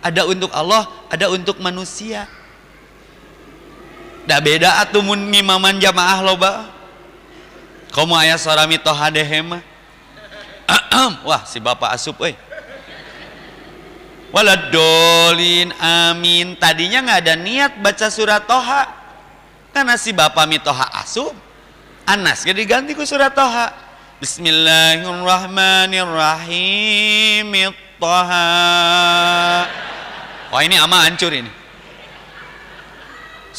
S1: ada untuk Allah ada untuk manusia da beda atuh mun ngimaman jamaah loba komo aya sorami tohadeh mah wah si bapak asup wala waladolin amin tadinya nggak ada niat baca surat toha karena si bapak mitoha asup anas jadi ganti ku surat toha bismillahirrahmanirrahim mitoha, wah ini ama hancur ini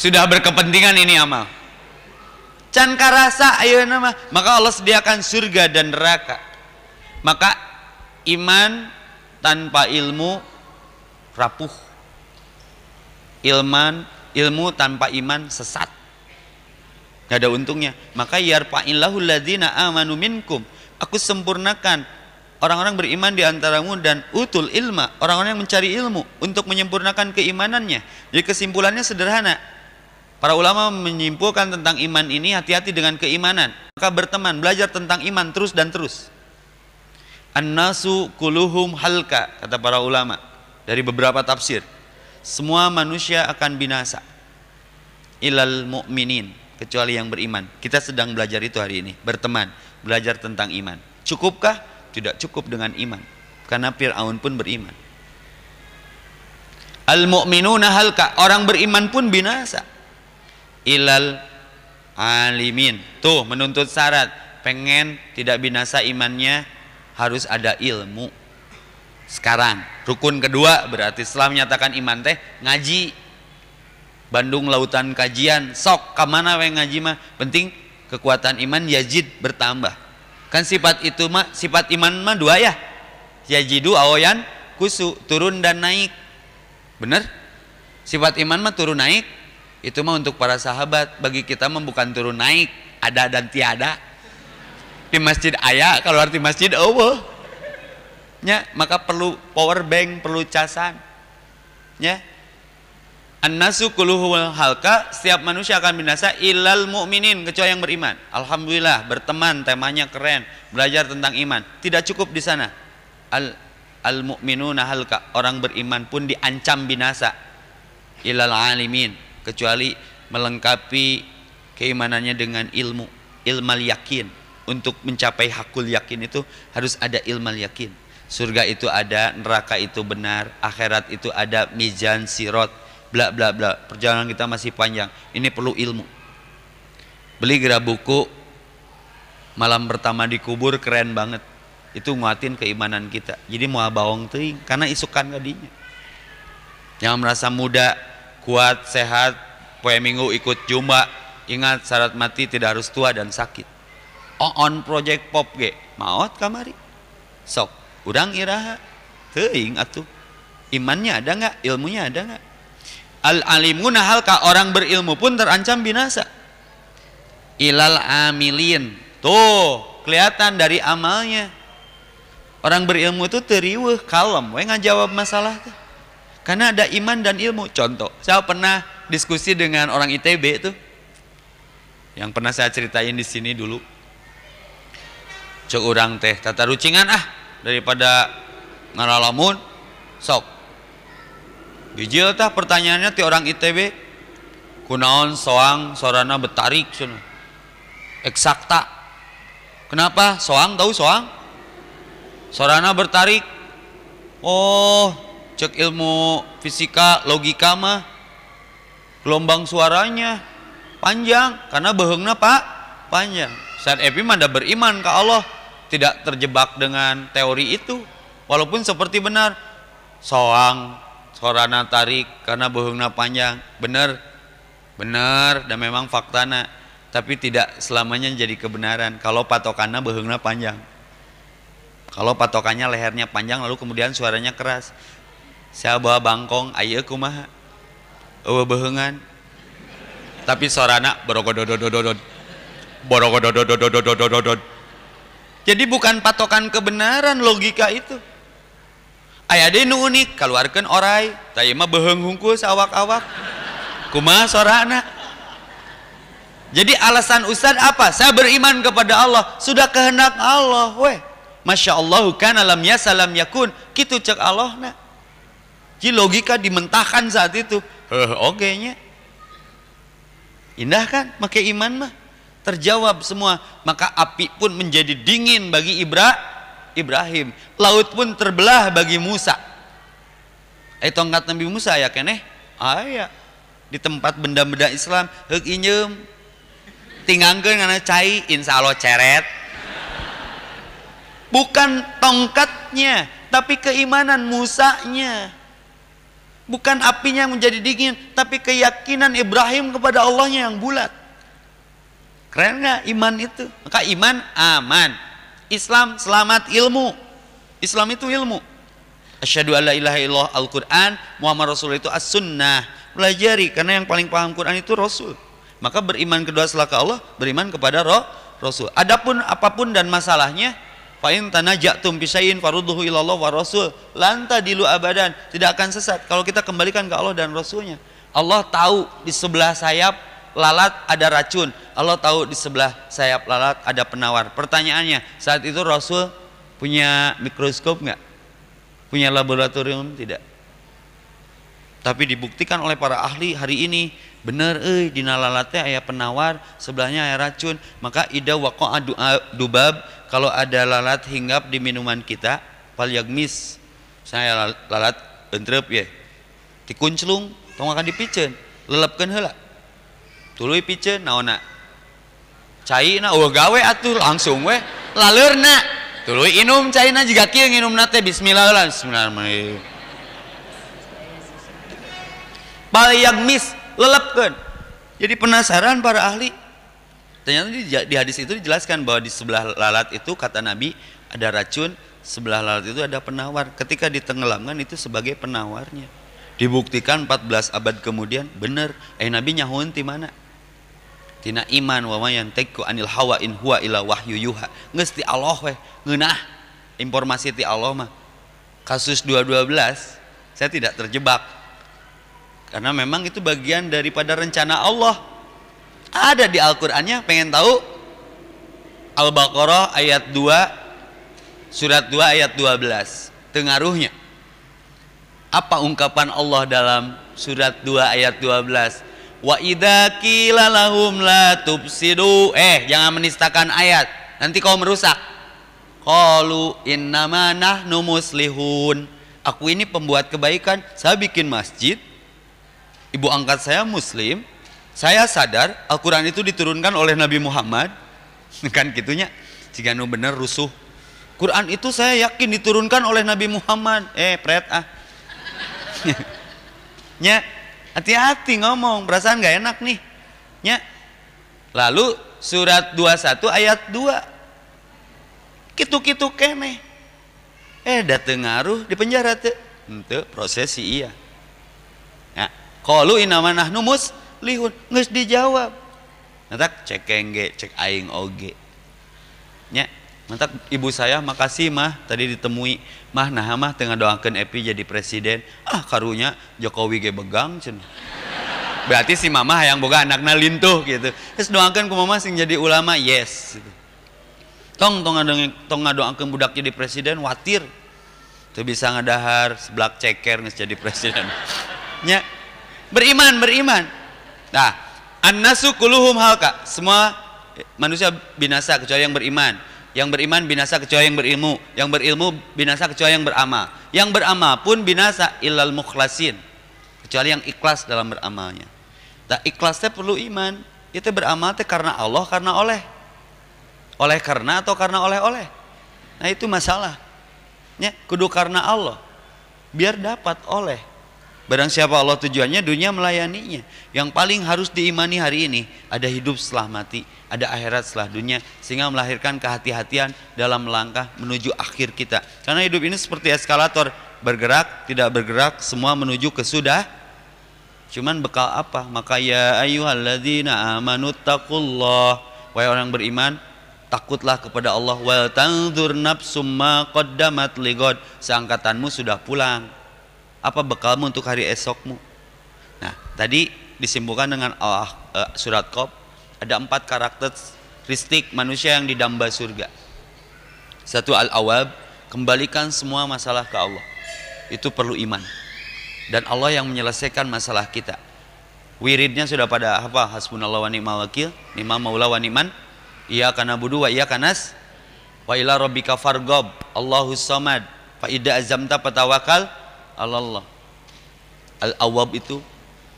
S1: sudah berkepentingan ini amal. Can karasa ayo nama. Maka Allah sediakan surga dan neraka. Maka iman tanpa ilmu rapuh. Ilman, ilmu tanpa iman sesat. Gak ada untungnya. Maka yarfa'illahu ladzina amanu minkum. Aku sempurnakan orang-orang beriman di antaramu dan utul ilma, orang-orang yang mencari ilmu untuk menyempurnakan keimanannya. Jadi kesimpulannya sederhana, Para ulama menyimpulkan tentang iman ini hati-hati dengan keimanan. Maka berteman, belajar tentang iman terus dan terus. An-nasu kuluhum halka, kata para ulama. Dari beberapa tafsir. Semua manusia akan binasa. Ilal mu'minin, kecuali yang beriman. Kita sedang belajar itu hari ini, berteman, belajar tentang iman. Cukupkah? Tidak cukup dengan iman. Karena Fir'aun pun beriman. Al-mu'minuna halka, orang beriman pun binasa ilal alimin. Tuh menuntut syarat, pengen tidak binasa imannya harus ada ilmu. Sekarang rukun kedua berarti setelah menyatakan iman teh ngaji. Bandung lautan kajian sok kemana weng ngaji mah penting kekuatan iman yajid bertambah kan sifat itu mah sifat iman mah dua ya yajidu awoyan kusu turun dan naik bener sifat iman mah turun naik itu mah untuk para sahabat bagi kita mah bukan turun naik ada dan tiada di masjid ayah kalau arti masjid oh ya maka perlu power bank perlu casan ya annasu kuluhul halka setiap manusia akan binasa ilal mu'minin kecuali yang beriman alhamdulillah berteman temanya keren belajar tentang iman tidak cukup di sana al al mu'minuna halka orang beriman pun diancam binasa ilal alimin kecuali melengkapi keimanannya dengan ilmu ilmal yakin untuk mencapai hakul yakin itu harus ada ilmal yakin surga itu ada neraka itu benar akhirat itu ada mizan sirot bla bla bla perjalanan kita masih panjang ini perlu ilmu beli gerabuku buku malam pertama dikubur keren banget itu nguatin keimanan kita jadi mau bawang teing karena isukan kadinya yang merasa muda kuat, sehat, poe minggu ikut jumba. Ingat syarat mati tidak harus tua dan sakit. Oh, on project pop ge, maot kamari. Sok, urang iraha. Teuing atuh. Imannya ada nggak? Ilmunya ada nggak? Al alimuna ka orang berilmu pun terancam binasa. Ilal amilin. Tuh, kelihatan dari amalnya. Orang berilmu itu teriuh kalem, we ngajawab masalah tuh karena ada iman dan ilmu. Contoh, saya pernah diskusi dengan orang ITB itu. Yang pernah saya ceritain di sini dulu. Cek orang teh tata rucingan ah daripada ngaralamun sok. Bijil tah pertanyaannya ti orang ITB kunaon soang sorana betarik sana. Eksakta. Kenapa? Soang tahu soang? Sorana bertarik. Oh, cek ilmu fisika logika mah gelombang suaranya panjang karena bohongnya pak panjang saat Epi manda beriman ke Allah tidak terjebak dengan teori itu walaupun seperti benar soang sorana tarik karena bohongnya panjang benar benar dan memang faktana tapi tidak selamanya jadi kebenaran kalau patokannya bohongnya panjang kalau patokannya lehernya panjang lalu kemudian suaranya keras saya bawa bangkong ayo kumaha oh, bawa behengan tapi sorana borogododododod borogodododododododod jadi bukan patokan kebenaran logika itu ayah deh nu unik keluarkan orang, tapi mah beheng hungkus awak-awak kumaha sorana jadi alasan ustad apa saya beriman kepada Allah sudah kehendak Allah weh Masya Allah kan alamnya ya salam yakun kita cek Allah nak jadi logika dimentahkan saat itu. Heh, oke nya. Indah kan? Pakai iman mah. Terjawab semua. Maka api pun menjadi dingin bagi Ibra, Ibrahim. Laut pun terbelah bagi Musa. Eh tongkat Nabi Musa ya kene eh? Aya. Ah, Di tempat benda-benda Islam, heuk injem. Tingangkeun ngana cai, insyaallah ceret. Bukan tongkatnya, tapi keimanan Musanya Bukan apinya yang menjadi dingin, tapi keyakinan Ibrahim kepada Allahnya yang bulat. Keren nggak iman itu? Maka iman aman. Islam selamat ilmu. Islam itu ilmu. Asyhadu alla ilaha illallah Al-Qur'an, Muhammad Rasul itu as-sunnah. Pelajari karena yang paling paham Quran itu Rasul. Maka beriman kedua selaka Allah, beriman kepada roh, Rasul. Adapun apapun dan masalahnya, Fa in tanaja'tum bi syai'in farudduhu ila Allah wa Rasul. Lanta dilu abadan, tidak akan sesat kalau kita kembalikan ke Allah dan Rasulnya. Allah tahu di sebelah sayap lalat ada racun. Allah tahu di sebelah sayap lalat ada penawar. Pertanyaannya, saat itu Rasul punya mikroskop nggak? Punya laboratorium tidak? Tapi dibuktikan oleh para ahli hari ini benar eh di lalatnya ayah penawar sebelahnya ayah racun maka ida waqa dubab kalau ada lalat hinggap di minuman kita pal yagmis saya lalat entrep ya dikunclung tong akan dipicen lelepkan hela tului picen naona cai na oh gawe atuh langsung weh lalur na tului inum cai na jika kia nginum nate bismillah bismillahirrahmanirrahim pal yagmis lelepkan jadi penasaran para ahli Ternyata di, di hadis itu dijelaskan bahwa di sebelah lalat itu kata Nabi ada racun, sebelah lalat itu ada penawar. Ketika ditenggelamkan itu sebagai penawarnya. Dibuktikan 14 abad kemudian benar. Eh Nabi nyahun di mana? Tina iman wa mayan teku anil hawa in huwa ila wahyu yuha. Ngesti Allah weh, ngeunah informasi ti Allah mah. Kasus 212 saya tidak terjebak. Karena memang itu bagian daripada rencana Allah ada di Al-Qur'annya, pengen tahu? Al-Baqarah ayat 2 surat 2 ayat 12. Tengaruhnya. Apa ungkapan Allah dalam surat 2 ayat 12? Wa idza qila lahum la tubsidu. Eh, jangan menistakan ayat. Nanti kau merusak. Qalu innama nahnu muslihun aku ini pembuat kebaikan, saya bikin masjid, ibu angkat saya muslim, saya sadar Al-Quran itu diturunkan oleh Nabi Muhammad. Kan gitunya. Jika nu bener rusuh. Quran itu saya yakin diturunkan oleh Nabi Muhammad. Eh, pret ah. Nya, hati-hati ngomong, perasaan nggak enak nih. Nya. Lalu surat 21 ayat 2. Kitu-kitu kene. Eh, dateng ngaruh di penjara tuh, prosesi proses iya. Ya, qalu inna nahnu lihun nges dijawab Nantak cek kenge cek aing oge. Nya, nantak ibu saya makasih mah tadi ditemui. Mah nah mah tengah doakan Epi jadi presiden. Ah karunya Jokowi ge begang cen. Berarti si mama yang boga anaknya lintuh gitu. Terus doakan ku mama sing jadi ulama, yes. Gitu. Tong tong ngadong tong ngadoakeun budak jadi presiden watir. Tuh bisa ngadahar seblak ceker nges jadi presiden. Nya, beriman, beriman Nah, annasu kulluhum halka. Semua manusia binasa kecuali yang beriman. Yang beriman binasa kecuali yang berilmu. Yang berilmu binasa kecuali yang beramal. Yang beramal pun binasa ilal mukhlasin. Kecuali yang ikhlas dalam beramalnya. Nah, ikhlasnya perlu iman. Itu beramal teh karena Allah, karena oleh. Oleh karena atau karena oleh-oleh. Nah, itu masalah. Ya, kudu karena Allah. Biar dapat oleh Barang siapa Allah tujuannya dunia melayaninya. Yang paling harus diimani hari ini ada hidup setelah mati, ada akhirat setelah dunia sehingga melahirkan kehati-hatian dalam langkah menuju akhir kita. Karena hidup ini seperti eskalator, bergerak, tidak bergerak, semua menuju ke sudah. Cuman bekal apa? Maka ya ayyuhalladzina amanu taqullah. Wahai orang beriman, takutlah kepada Allah wal tanzur nafsum ma qaddamat ligod. Seangkatanmu sudah pulang apa bekalmu untuk hari esokmu? Nah, tadi disimpulkan dengan Allah uh, surat Qob ada empat karakter karakteristik manusia yang didamba surga. Satu al-awab, kembalikan semua masalah ke Allah. Itu perlu iman. Dan Allah yang menyelesaikan masalah kita. Wiridnya sudah pada apa? Hasbunallah wa ni'mal wakil, ni'mal maula wa ni'man. Iya kana budu wa iya kanas. Wa ila rabbika fargob, Allahu samad. Fa ida azamta patawakal. Allah al awab itu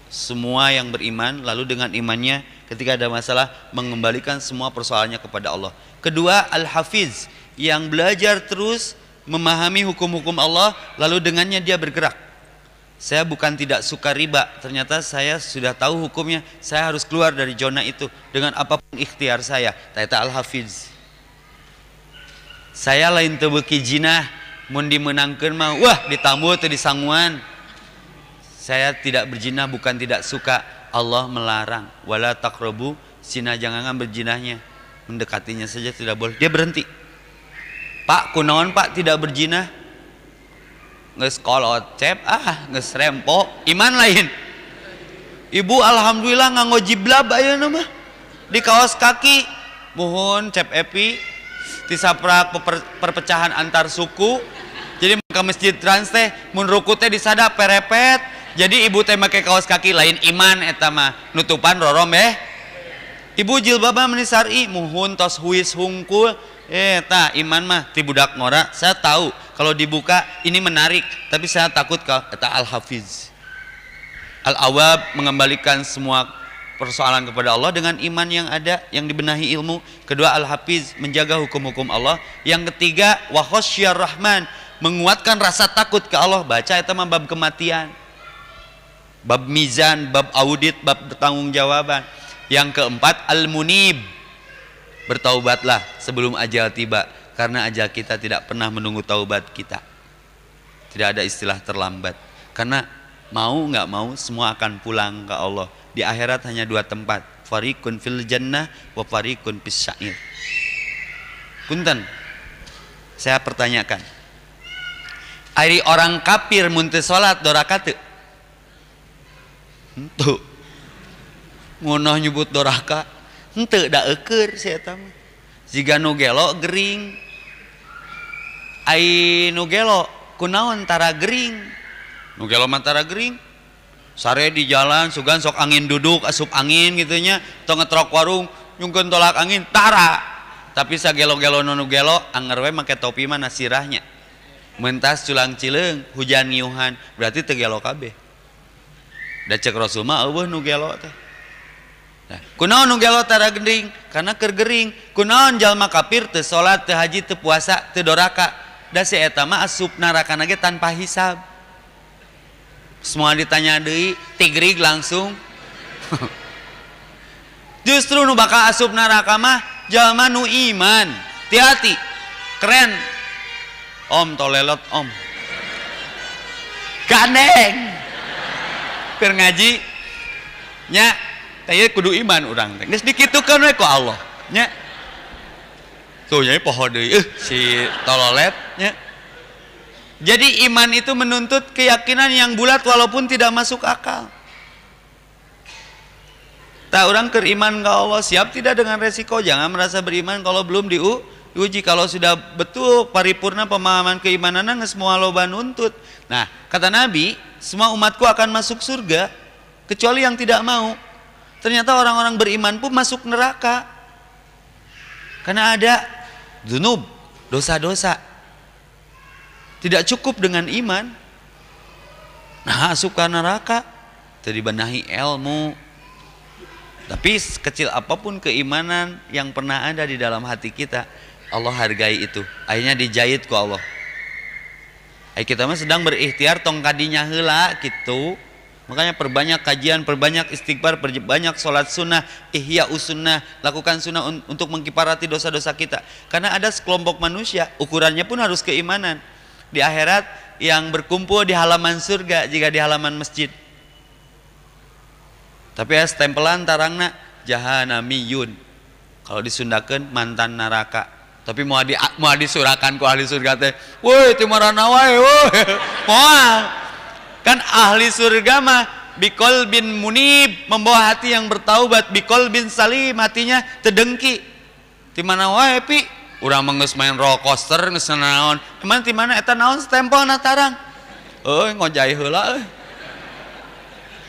S1: semua yang beriman lalu dengan imannya ketika ada masalah mengembalikan semua persoalannya kepada Allah. Kedua, al-hafiz yang belajar terus memahami hukum-hukum Allah lalu dengannya dia bergerak. Saya bukan tidak suka riba, ternyata saya sudah tahu hukumnya. Saya harus keluar dari zona itu dengan apapun ikhtiar saya. Taita al-hafiz. Saya lain tebeki jinah, mun dimenangkan mah wah ditamu atau disanguan saya tidak berjinah bukan tidak suka Allah melarang wala takrobu sina jangan berjinahnya mendekatinya saja tidak boleh dia berhenti pak kunawan pak tidak berjinah nges cep ah nges rempo iman lain ibu alhamdulillah nganggo jiblab ayo nama di kaos kaki mohon cep epi disaprak perpecahan antar suku jadi ke masjid trans teh mun teh disada perepet jadi ibu teh make kaos kaki lain iman etama nutupan rorom eh ibu jilbabah menisari muhun tos huis hungkul eh ta iman mah ti budak ngora saya tahu kalau dibuka ini menarik tapi saya takut kalau kata al hafiz al awab mengembalikan semua persoalan kepada Allah dengan iman yang ada yang dibenahi ilmu kedua al-hafiz menjaga hukum-hukum Allah yang ketiga wahosyar rahman menguatkan rasa takut ke Allah baca itu mah bab kematian bab mizan bab audit bab bertanggung jawaban yang keempat al-munib bertaubatlah sebelum ajal tiba karena ajal kita tidak pernah menunggu taubat kita tidak ada istilah terlambat karena mau nggak mau semua akan pulang ke Allah di akhirat hanya dua tempat farikun fil jannah wa farikun fis syair punten saya pertanyakan Ari orang kafir muntah sholat dorakate Untuk, ngono nyebut doraka ente da eker saya tahu. jika nu gelo gering ai nu gelo kunaon tara gering nugelo Gering sore di jalan sugan sok angin duduk asup angin gitunya tongetrok warung nyungkun tolak angintara tapi saya gelok-gelo non nugelo make topi mana na sirahnya mentas tulang ciileng hujan yuhan berarti tegelo kabehk Allah karena kegering Jalma kafirtes salat tehajid tepuasa tedoraaka das asnarakan aja tanpa hisabah semua ditanya di tigrig langsung justru nu bakal asup neraka mah jalma nu iman hati-hati keren om tolelot om gandeng keur ngaji nya teh kudu iman urang teh geus dikitukeun we ku Allah nya tuh nya poho deui eh si tololet nya jadi iman itu menuntut keyakinan yang bulat walaupun tidak masuk akal. Tak orang keriman ke Allah siap tidak dengan resiko jangan merasa beriman kalau belum diu diuji kalau sudah betul paripurna pemahaman keimanan nang semua loba nuntut. Nah kata Nabi semua umatku akan masuk surga kecuali yang tidak mau. Ternyata orang-orang beriman pun masuk neraka karena ada dunub dosa-dosa tidak cukup dengan iman. Nah, suka neraka. Jadi benahi ilmu. Tapi kecil apapun keimanan yang pernah ada di dalam hati kita, Allah hargai itu. Akhirnya dijahit ku Allah. Ay, kita mah sedang berikhtiar tongkadinya hela gitu. Makanya perbanyak kajian, perbanyak istighfar, perbanyak sholat sunnah, ihya usunnah, lakukan sunnah un untuk mengkiparati dosa-dosa kita. Karena ada sekelompok manusia, ukurannya pun harus keimanan di akhirat yang berkumpul di halaman surga jika di halaman masjid. Tapi ya stempelan tarangna jahanamiyun. Kalau disundakan mantan neraka. Tapi mau di mau disurakan ku ahli surga teh. Woi, timarana wae, woi. Moal. Kan ahli surga mah bikol bin munib membawa hati yang bertaubat bikol bin salim hatinya terdengki timarana wae pi orang mengus main roller coaster nges naon teman di mana eta naon stempel natarang eh ngojai hula.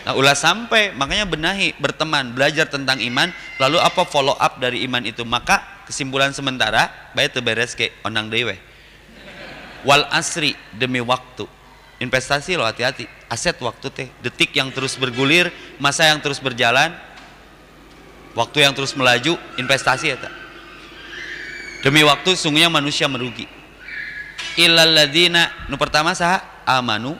S1: Nah, ulah sampai, makanya benahi, berteman, belajar tentang iman, lalu apa follow up dari iman itu? Maka kesimpulan sementara, baik beres ke onang dewe. Wal asri demi waktu. Investasi lo hati-hati, aset waktu teh, detik yang terus bergulir, masa yang terus berjalan, waktu yang terus melaju, investasi ya tak? demi waktu sungguhnya manusia merugi ladina nu pertama sah amanu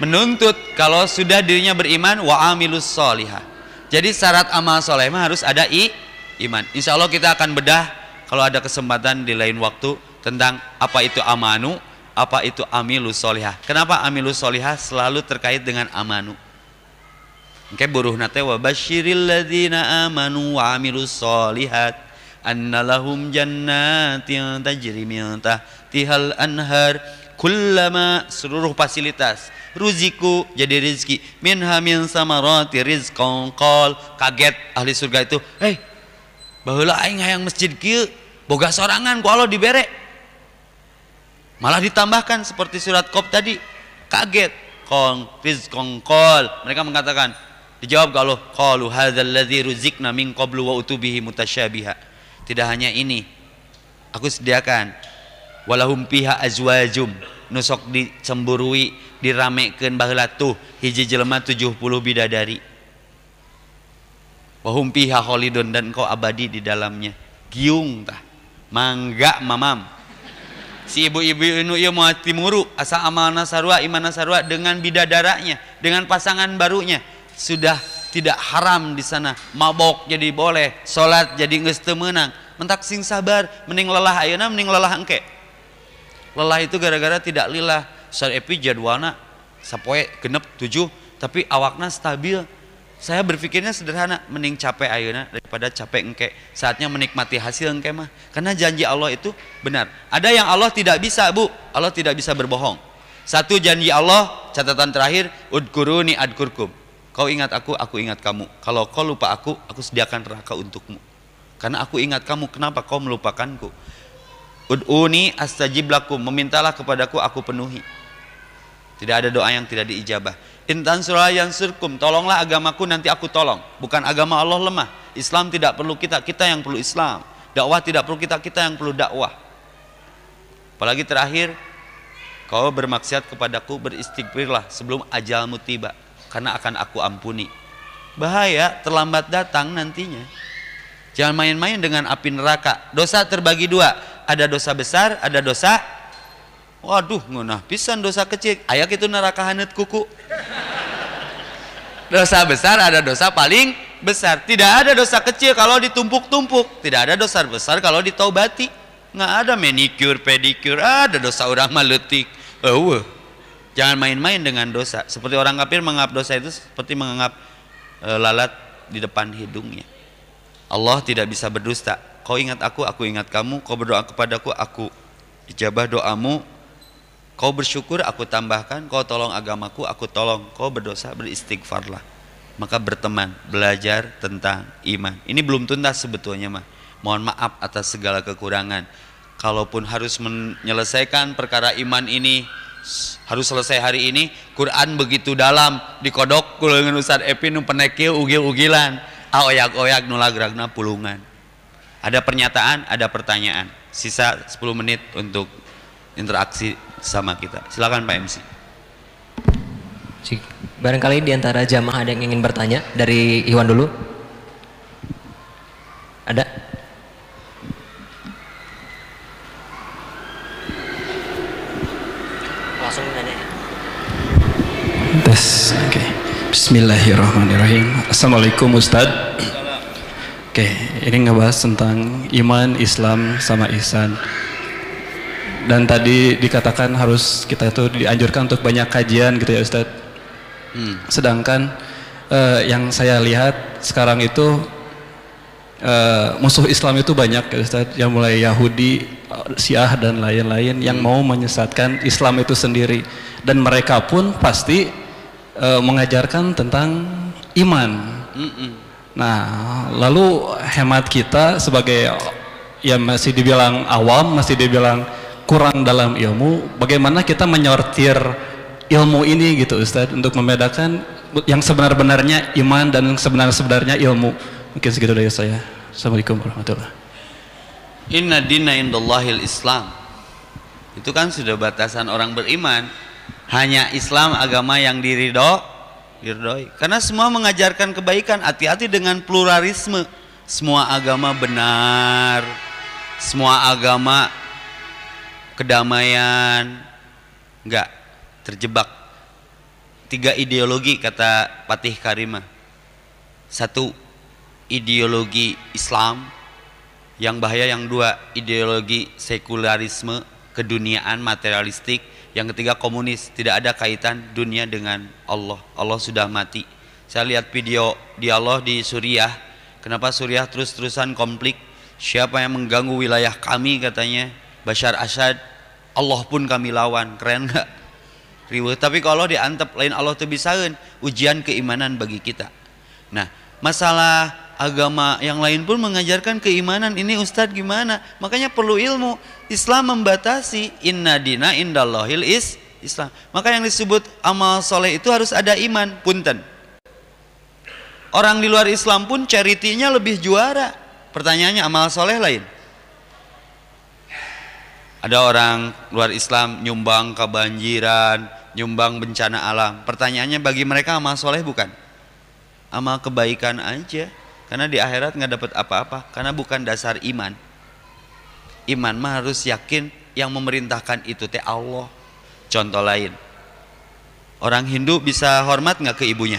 S1: menuntut kalau sudah dirinya beriman wa amilus solihah jadi syarat amal soleh harus ada i iman insya Allah kita akan bedah kalau ada kesempatan di lain waktu tentang apa itu amanu apa itu amilus soliha. kenapa amilus soliha selalu terkait dengan amanu Oke, buruh nate wa basyiril ladzina amanu wa amilus solihat anna lahum jannatin tajri min tahtihal anhar kullama seluruh fasilitas ruziku jadi rizki min hamin samarati rizqan qal kaget ahli surga itu hei baheula aing hayang masjid kieu boga sorangan ku Allah dibere malah ditambahkan seperti surat kop tadi kaget kong rizqan qol mereka mengatakan dijawab kalau Allah qalu hadzal ladzi ruzikna min qablu wa utubihi mutasyabiha tidak hanya ini aku sediakan walahum piha azwajum nusok dicemburui diramekkan baheula tuh hiji jelema 70 bidadari wahum piha kholidun dan kau abadi di dalamnya giung tah mangga mamam si ibu-ibu nu ieu moal timuru asa amalna sarua imana sarua dengan bidadaranya dengan pasangan barunya sudah tidak haram di sana mabok jadi boleh salat jadi geus teu meunang mentak sing sabar mending lelah ayeuna mending lelah engke lelah itu gara-gara tidak lilah sar Epi jadwalna sapoe genep tujuh tapi awakna stabil saya berpikirnya sederhana mending capek ayeuna daripada capek engke saatnya menikmati hasil engke mah karena janji Allah itu benar ada yang Allah tidak bisa bu Allah tidak bisa berbohong satu janji Allah catatan terakhir udkuruni adkurkum Kau ingat aku, aku ingat kamu. Kalau kau lupa aku, aku sediakan neraka untukmu. Karena aku ingat kamu, kenapa kau melupakanku? Ud'uni astajib lakum, memintalah kepadaku, aku penuhi. Tidak ada doa yang tidak diijabah. Intan surah yang surkum, tolonglah agamaku nanti aku tolong. Bukan agama Allah lemah. Islam tidak perlu kita, kita yang perlu Islam. Dakwah tidak perlu kita, kita yang perlu dakwah. Apalagi terakhir, kau bermaksiat kepadaku beristighfirlah sebelum ajalmu tiba karena akan aku ampuni. Bahaya terlambat datang nantinya. Jangan main-main dengan api neraka. Dosa terbagi dua, ada dosa besar, ada dosa Waduh, ngunah pisan dosa kecil. Ayak itu neraka hanet kuku. Dosa besar ada dosa paling besar. Tidak ada dosa kecil kalau ditumpuk-tumpuk. Tidak ada dosa besar kalau ditaubati. Nggak ada manicure, pedicure. Ada dosa orang maletik. Oh, Jangan main-main dengan dosa. Seperti orang kafir menganggap dosa itu seperti menganggap e, lalat di depan hidungnya. Allah tidak bisa berdusta. Kau ingat aku, aku ingat kamu. Kau berdoa kepadaku, aku ijabah doamu. Kau bersyukur, aku tambahkan. Kau tolong agamaku, aku tolong. Kau berdosa, beristighfarlah. Maka berteman, belajar tentang iman. Ini belum tuntas sebetulnya mah. Mohon maaf atas segala kekurangan. Kalaupun harus menyelesaikan perkara iman ini, harus selesai hari ini Quran begitu dalam dikodok kulengan Ustaz Epi nu penekil ugil-ugilan aoyak-oyak nulagragna pulungan ada pernyataan ada pertanyaan sisa 10 menit untuk interaksi sama kita silakan Pak MC barangkali diantara jamaah ada yang ingin bertanya dari Iwan dulu ada Yes, Okay. Bismillahirrahmanirrahim. Assalamualaikum Ustaz. Oke, okay, ini ngebahas tentang iman, Islam, sama ihsan. Dan tadi dikatakan harus kita itu dianjurkan untuk banyak kajian gitu ya Ustaz. Hmm. Sedangkan uh, yang saya lihat sekarang itu Uh, musuh Islam itu banyak ya Ustaz, yang mulai Yahudi, Syiah dan lain-lain yang hmm. mau menyesatkan Islam itu sendiri dan mereka pun pasti uh, mengajarkan tentang iman. Mm -mm. Nah, lalu hemat kita sebagai yang masih dibilang awam, masih dibilang kurang dalam ilmu, bagaimana kita menyortir ilmu ini gitu Ustadz untuk membedakan yang sebenar-benarnya iman dan yang sebenar-sebenarnya ilmu. Mungkin segitu dari saya. Assalamualaikum warahmatullahi wabarakatuh. Inna dina indallahil islam. Itu kan sudah batasan orang beriman hanya Islam agama yang dirido diridoi karena semua mengajarkan kebaikan hati-hati dengan pluralisme semua agama benar semua agama kedamaian enggak terjebak tiga ideologi kata Patih Karima. satu ideologi Islam yang bahaya yang dua ideologi sekularisme keduniaan materialistik yang ketiga komunis, tidak ada kaitan dunia dengan Allah. Allah sudah mati. Saya lihat video dialog di Suriah. Kenapa Suriah terus-terusan konflik? Siapa yang mengganggu wilayah kami katanya? Bashar Assad. Allah pun kami lawan. Keren nggak? Riweuh. Tapi kalau diantep lain Allah tuh bisain kan? ujian keimanan bagi kita. Nah, masalah agama yang lain pun mengajarkan keimanan ini Ustadz gimana makanya perlu ilmu Islam membatasi inna dina indallahil is Islam maka yang disebut amal soleh itu harus ada iman punten orang di luar Islam pun charity-nya lebih juara pertanyaannya amal soleh lain ada orang luar Islam nyumbang kebanjiran nyumbang bencana alam pertanyaannya bagi mereka amal soleh bukan amal kebaikan aja karena di akhirat nggak dapat apa-apa. Karena bukan dasar iman. Iman mah harus yakin yang memerintahkan itu teh Allah. Contoh lain, orang Hindu bisa hormat nggak ke ibunya?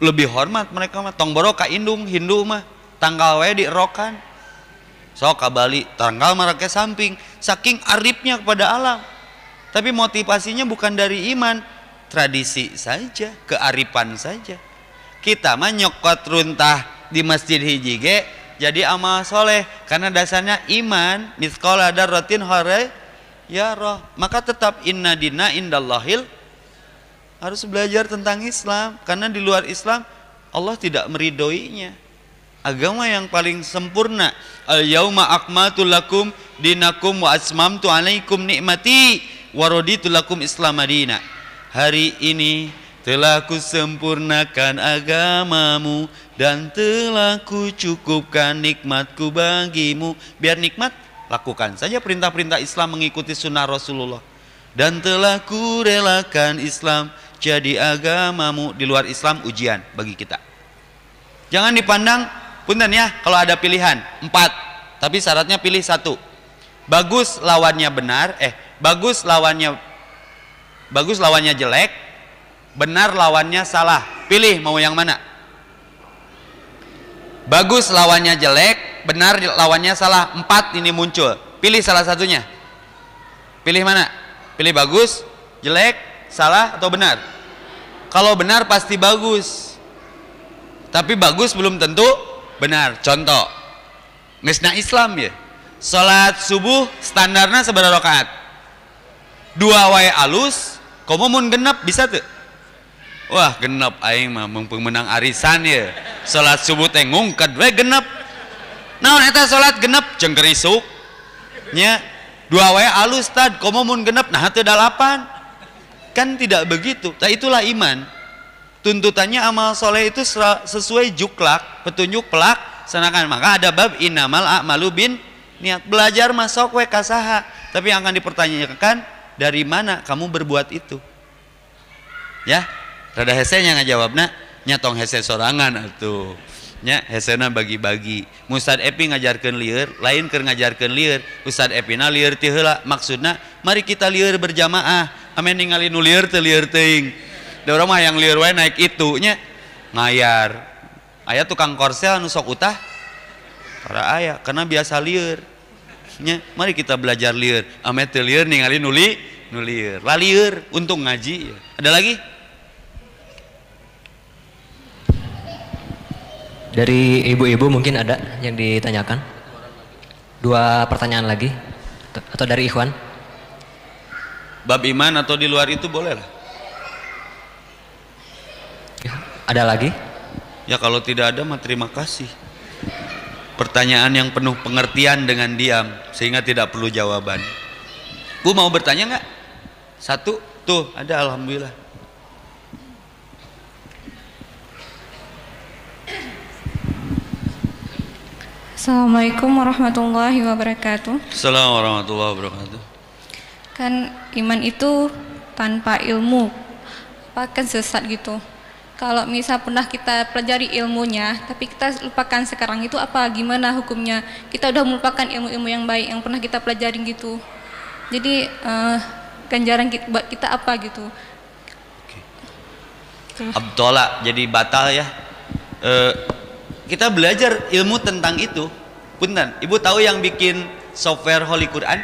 S1: Lebih hormat mereka mah tong borok indung Hindu mah tanggal wae rokan so so kabali tanggal mereka samping saking arifnya kepada alam. Tapi motivasinya bukan dari iman, tradisi saja, kearifan saja kita mah nyokot runtah di masjid hiji jadi amal soleh karena dasarnya iman miskola darotin hore ya roh maka tetap inna dina indallahil harus belajar tentang Islam karena di luar Islam Allah tidak meridoinya agama yang paling sempurna al yauma akmaltu lakum dinakum wa asmamtu alaikum nikmati waroditulakum lakum islamadina hari ini telah sempurnakan agamamu dan telah kucukupkan nikmatku bagimu. Biar nikmat, lakukan saja perintah-perintah Islam mengikuti sunnah Rasulullah. Dan telah kurelakan Islam jadi agamamu di luar Islam ujian bagi kita. Jangan dipandang, punten ya kalau ada pilihan, empat. Tapi syaratnya pilih satu. Bagus lawannya benar, eh bagus lawannya bagus lawannya jelek, benar lawannya salah pilih mau yang mana bagus lawannya jelek benar lawannya salah empat ini muncul pilih salah satunya pilih mana pilih bagus jelek salah atau benar kalau benar pasti bagus tapi bagus belum tentu benar contoh misna Islam ya sholat subuh standarnya seberapa rakaat dua wae alus komo mun genep bisa tuh Wah genep aing mah menang arisan ya. Salat subuh teh ngungkat we genep. Naon eta salat genep jeung gerisuk. Nya dua wae alus tad komo mun genep nah teu dalapan. Kan tidak begitu. Nah, itulah iman. Tuntutannya amal soleh itu sesuai juklak, petunjuk pelak, senakan maka ada bab inamal a'malu bin niat belajar masuk we kasaha tapi yang akan dipertanyakan dari mana kamu berbuat itu ya rada nya ngajawabna nya tong hese sorangan atuh nya hesena bagi-bagi Mustad Epi ngajarkan lieur lain keur ngajarkan lieur Ustaz Epi na ti heula maksudna mari kita lieur berjamaah amin ningali nu lieur teu lieur teuing da urang mah yang lieur wae naik itu nya ngayar aya tukang korsel nu sok utah para ayah karena biasa lieur nya mari kita belajar lieur amin teu lieur ningali nuli nulir laliur untung ngaji ada lagi Dari ibu-ibu mungkin ada yang ditanyakan? Dua pertanyaan lagi atau dari Ikhwan? Bab iman atau di luar itu boleh ya, ada lagi? Ya kalau tidak ada mah terima kasih. Pertanyaan yang penuh pengertian dengan diam sehingga tidak perlu jawaban. Bu mau bertanya nggak? Satu tuh ada alhamdulillah. Assalamualaikum warahmatullahi wabarakatuh. Assalamualaikum warahmatullahi wabarakatuh. Kan iman itu tanpa ilmu, bahkan sesat gitu. Kalau misal pernah kita pelajari ilmunya, tapi kita lupakan sekarang itu apa gimana hukumnya? Kita udah melupakan ilmu-ilmu yang baik yang pernah kita pelajari gitu. Jadi eh, ganjaran kita, buat kita apa gitu? Okay. Abdullah jadi batal ya. Uh, kita belajar ilmu tentang itu punten ibu tahu yang bikin software Holy Quran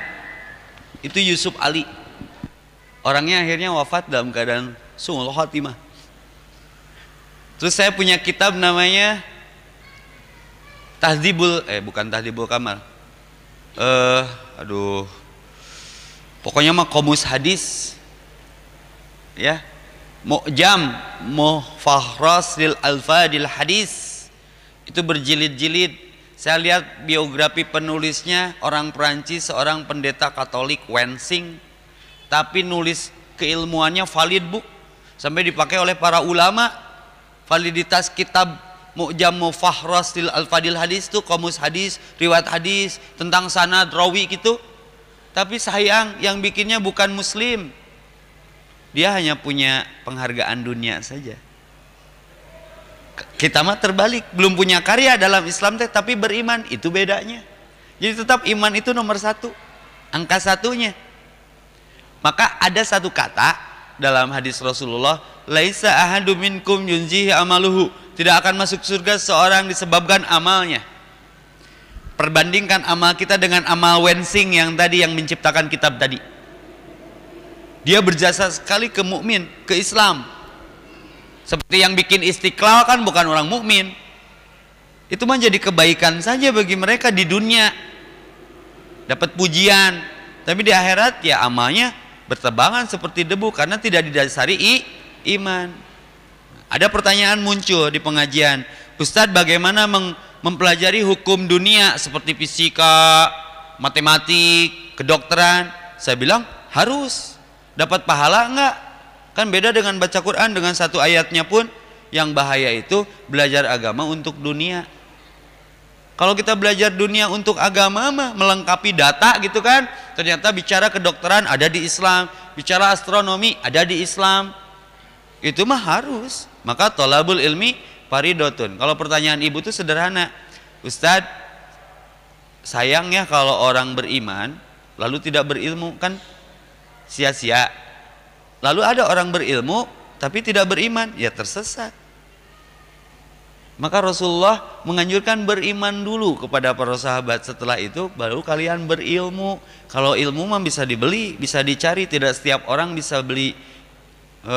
S1: itu Yusuf Ali orangnya akhirnya wafat dalam keadaan sungguh khatimah terus saya punya kitab namanya Tahdibul eh bukan Tahdibul Kamal eh aduh pokoknya mah komus hadis ya Mu'jam mufahrasil Alfadil Hadis itu berjilid-jilid saya lihat biografi penulisnya orang Perancis seorang pendeta Katolik Wensing tapi nulis keilmuannya valid bu sampai dipakai oleh para ulama validitas kitab Mu'jam Mufahras Al-Fadil Hadis itu komus hadis, riwayat hadis tentang sana rawi gitu tapi sayang yang bikinnya bukan muslim dia hanya punya penghargaan dunia saja kita mah terbalik, belum punya karya dalam Islam teh tapi beriman, itu bedanya. Jadi tetap iman itu nomor satu, angka satunya. Maka ada satu kata dalam hadis Rasulullah, laisa ahadu minkum amaluhu. Tidak akan masuk surga seorang disebabkan amalnya. Perbandingkan amal kita dengan amal Wensing yang tadi yang menciptakan kitab tadi. Dia berjasa sekali ke mukmin, ke Islam, seperti yang bikin istiqlal kan bukan orang mukmin. Itu jadi kebaikan saja bagi mereka di dunia. Dapat pujian, tapi di akhirat ya amalnya bertebangan seperti debu karena tidak didasari i, iman. Ada pertanyaan muncul di pengajian, Ustadz bagaimana mempelajari hukum dunia seperti fisika, matematik, kedokteran? Saya bilang harus dapat pahala enggak? Kan beda dengan baca Quran dengan satu ayatnya pun yang bahaya itu belajar agama untuk dunia. Kalau kita belajar dunia untuk agama mah melengkapi data gitu kan. Ternyata bicara kedokteran ada di Islam, bicara astronomi ada di Islam. Itu mah harus. Maka tolabul ilmi paridotun. Kalau pertanyaan ibu itu sederhana. ustad sayangnya kalau orang beriman lalu tidak berilmu kan sia-sia Lalu ada orang berilmu tapi tidak beriman, ya tersesat. Maka Rasulullah menganjurkan beriman dulu kepada para sahabat. Setelah itu baru kalian berilmu. Kalau ilmu mah bisa dibeli, bisa dicari. Tidak setiap orang bisa beli e,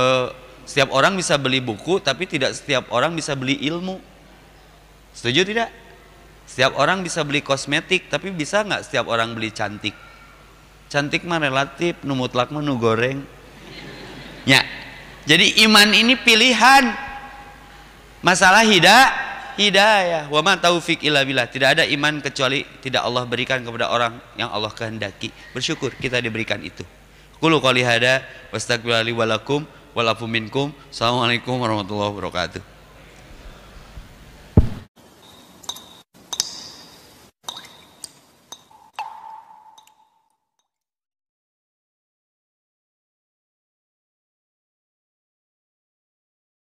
S1: setiap orang bisa beli buku, tapi tidak setiap orang bisa beli ilmu. Setuju tidak? Setiap orang bisa beli kosmetik, tapi bisa nggak setiap orang beli cantik? Cantik mah relatif, numutlak menu goreng. Ya. Jadi iman ini pilihan. Masalah hidayah, hidayah. Wa ma taufik illa billah. Tidak ada iman kecuali tidak Allah berikan kepada orang yang Allah kehendaki. Bersyukur kita diberikan itu. Qulu qali hada wastaghfiru li wa lakum wa minkum. Assalamualaikum warahmatullahi wabarakatuh.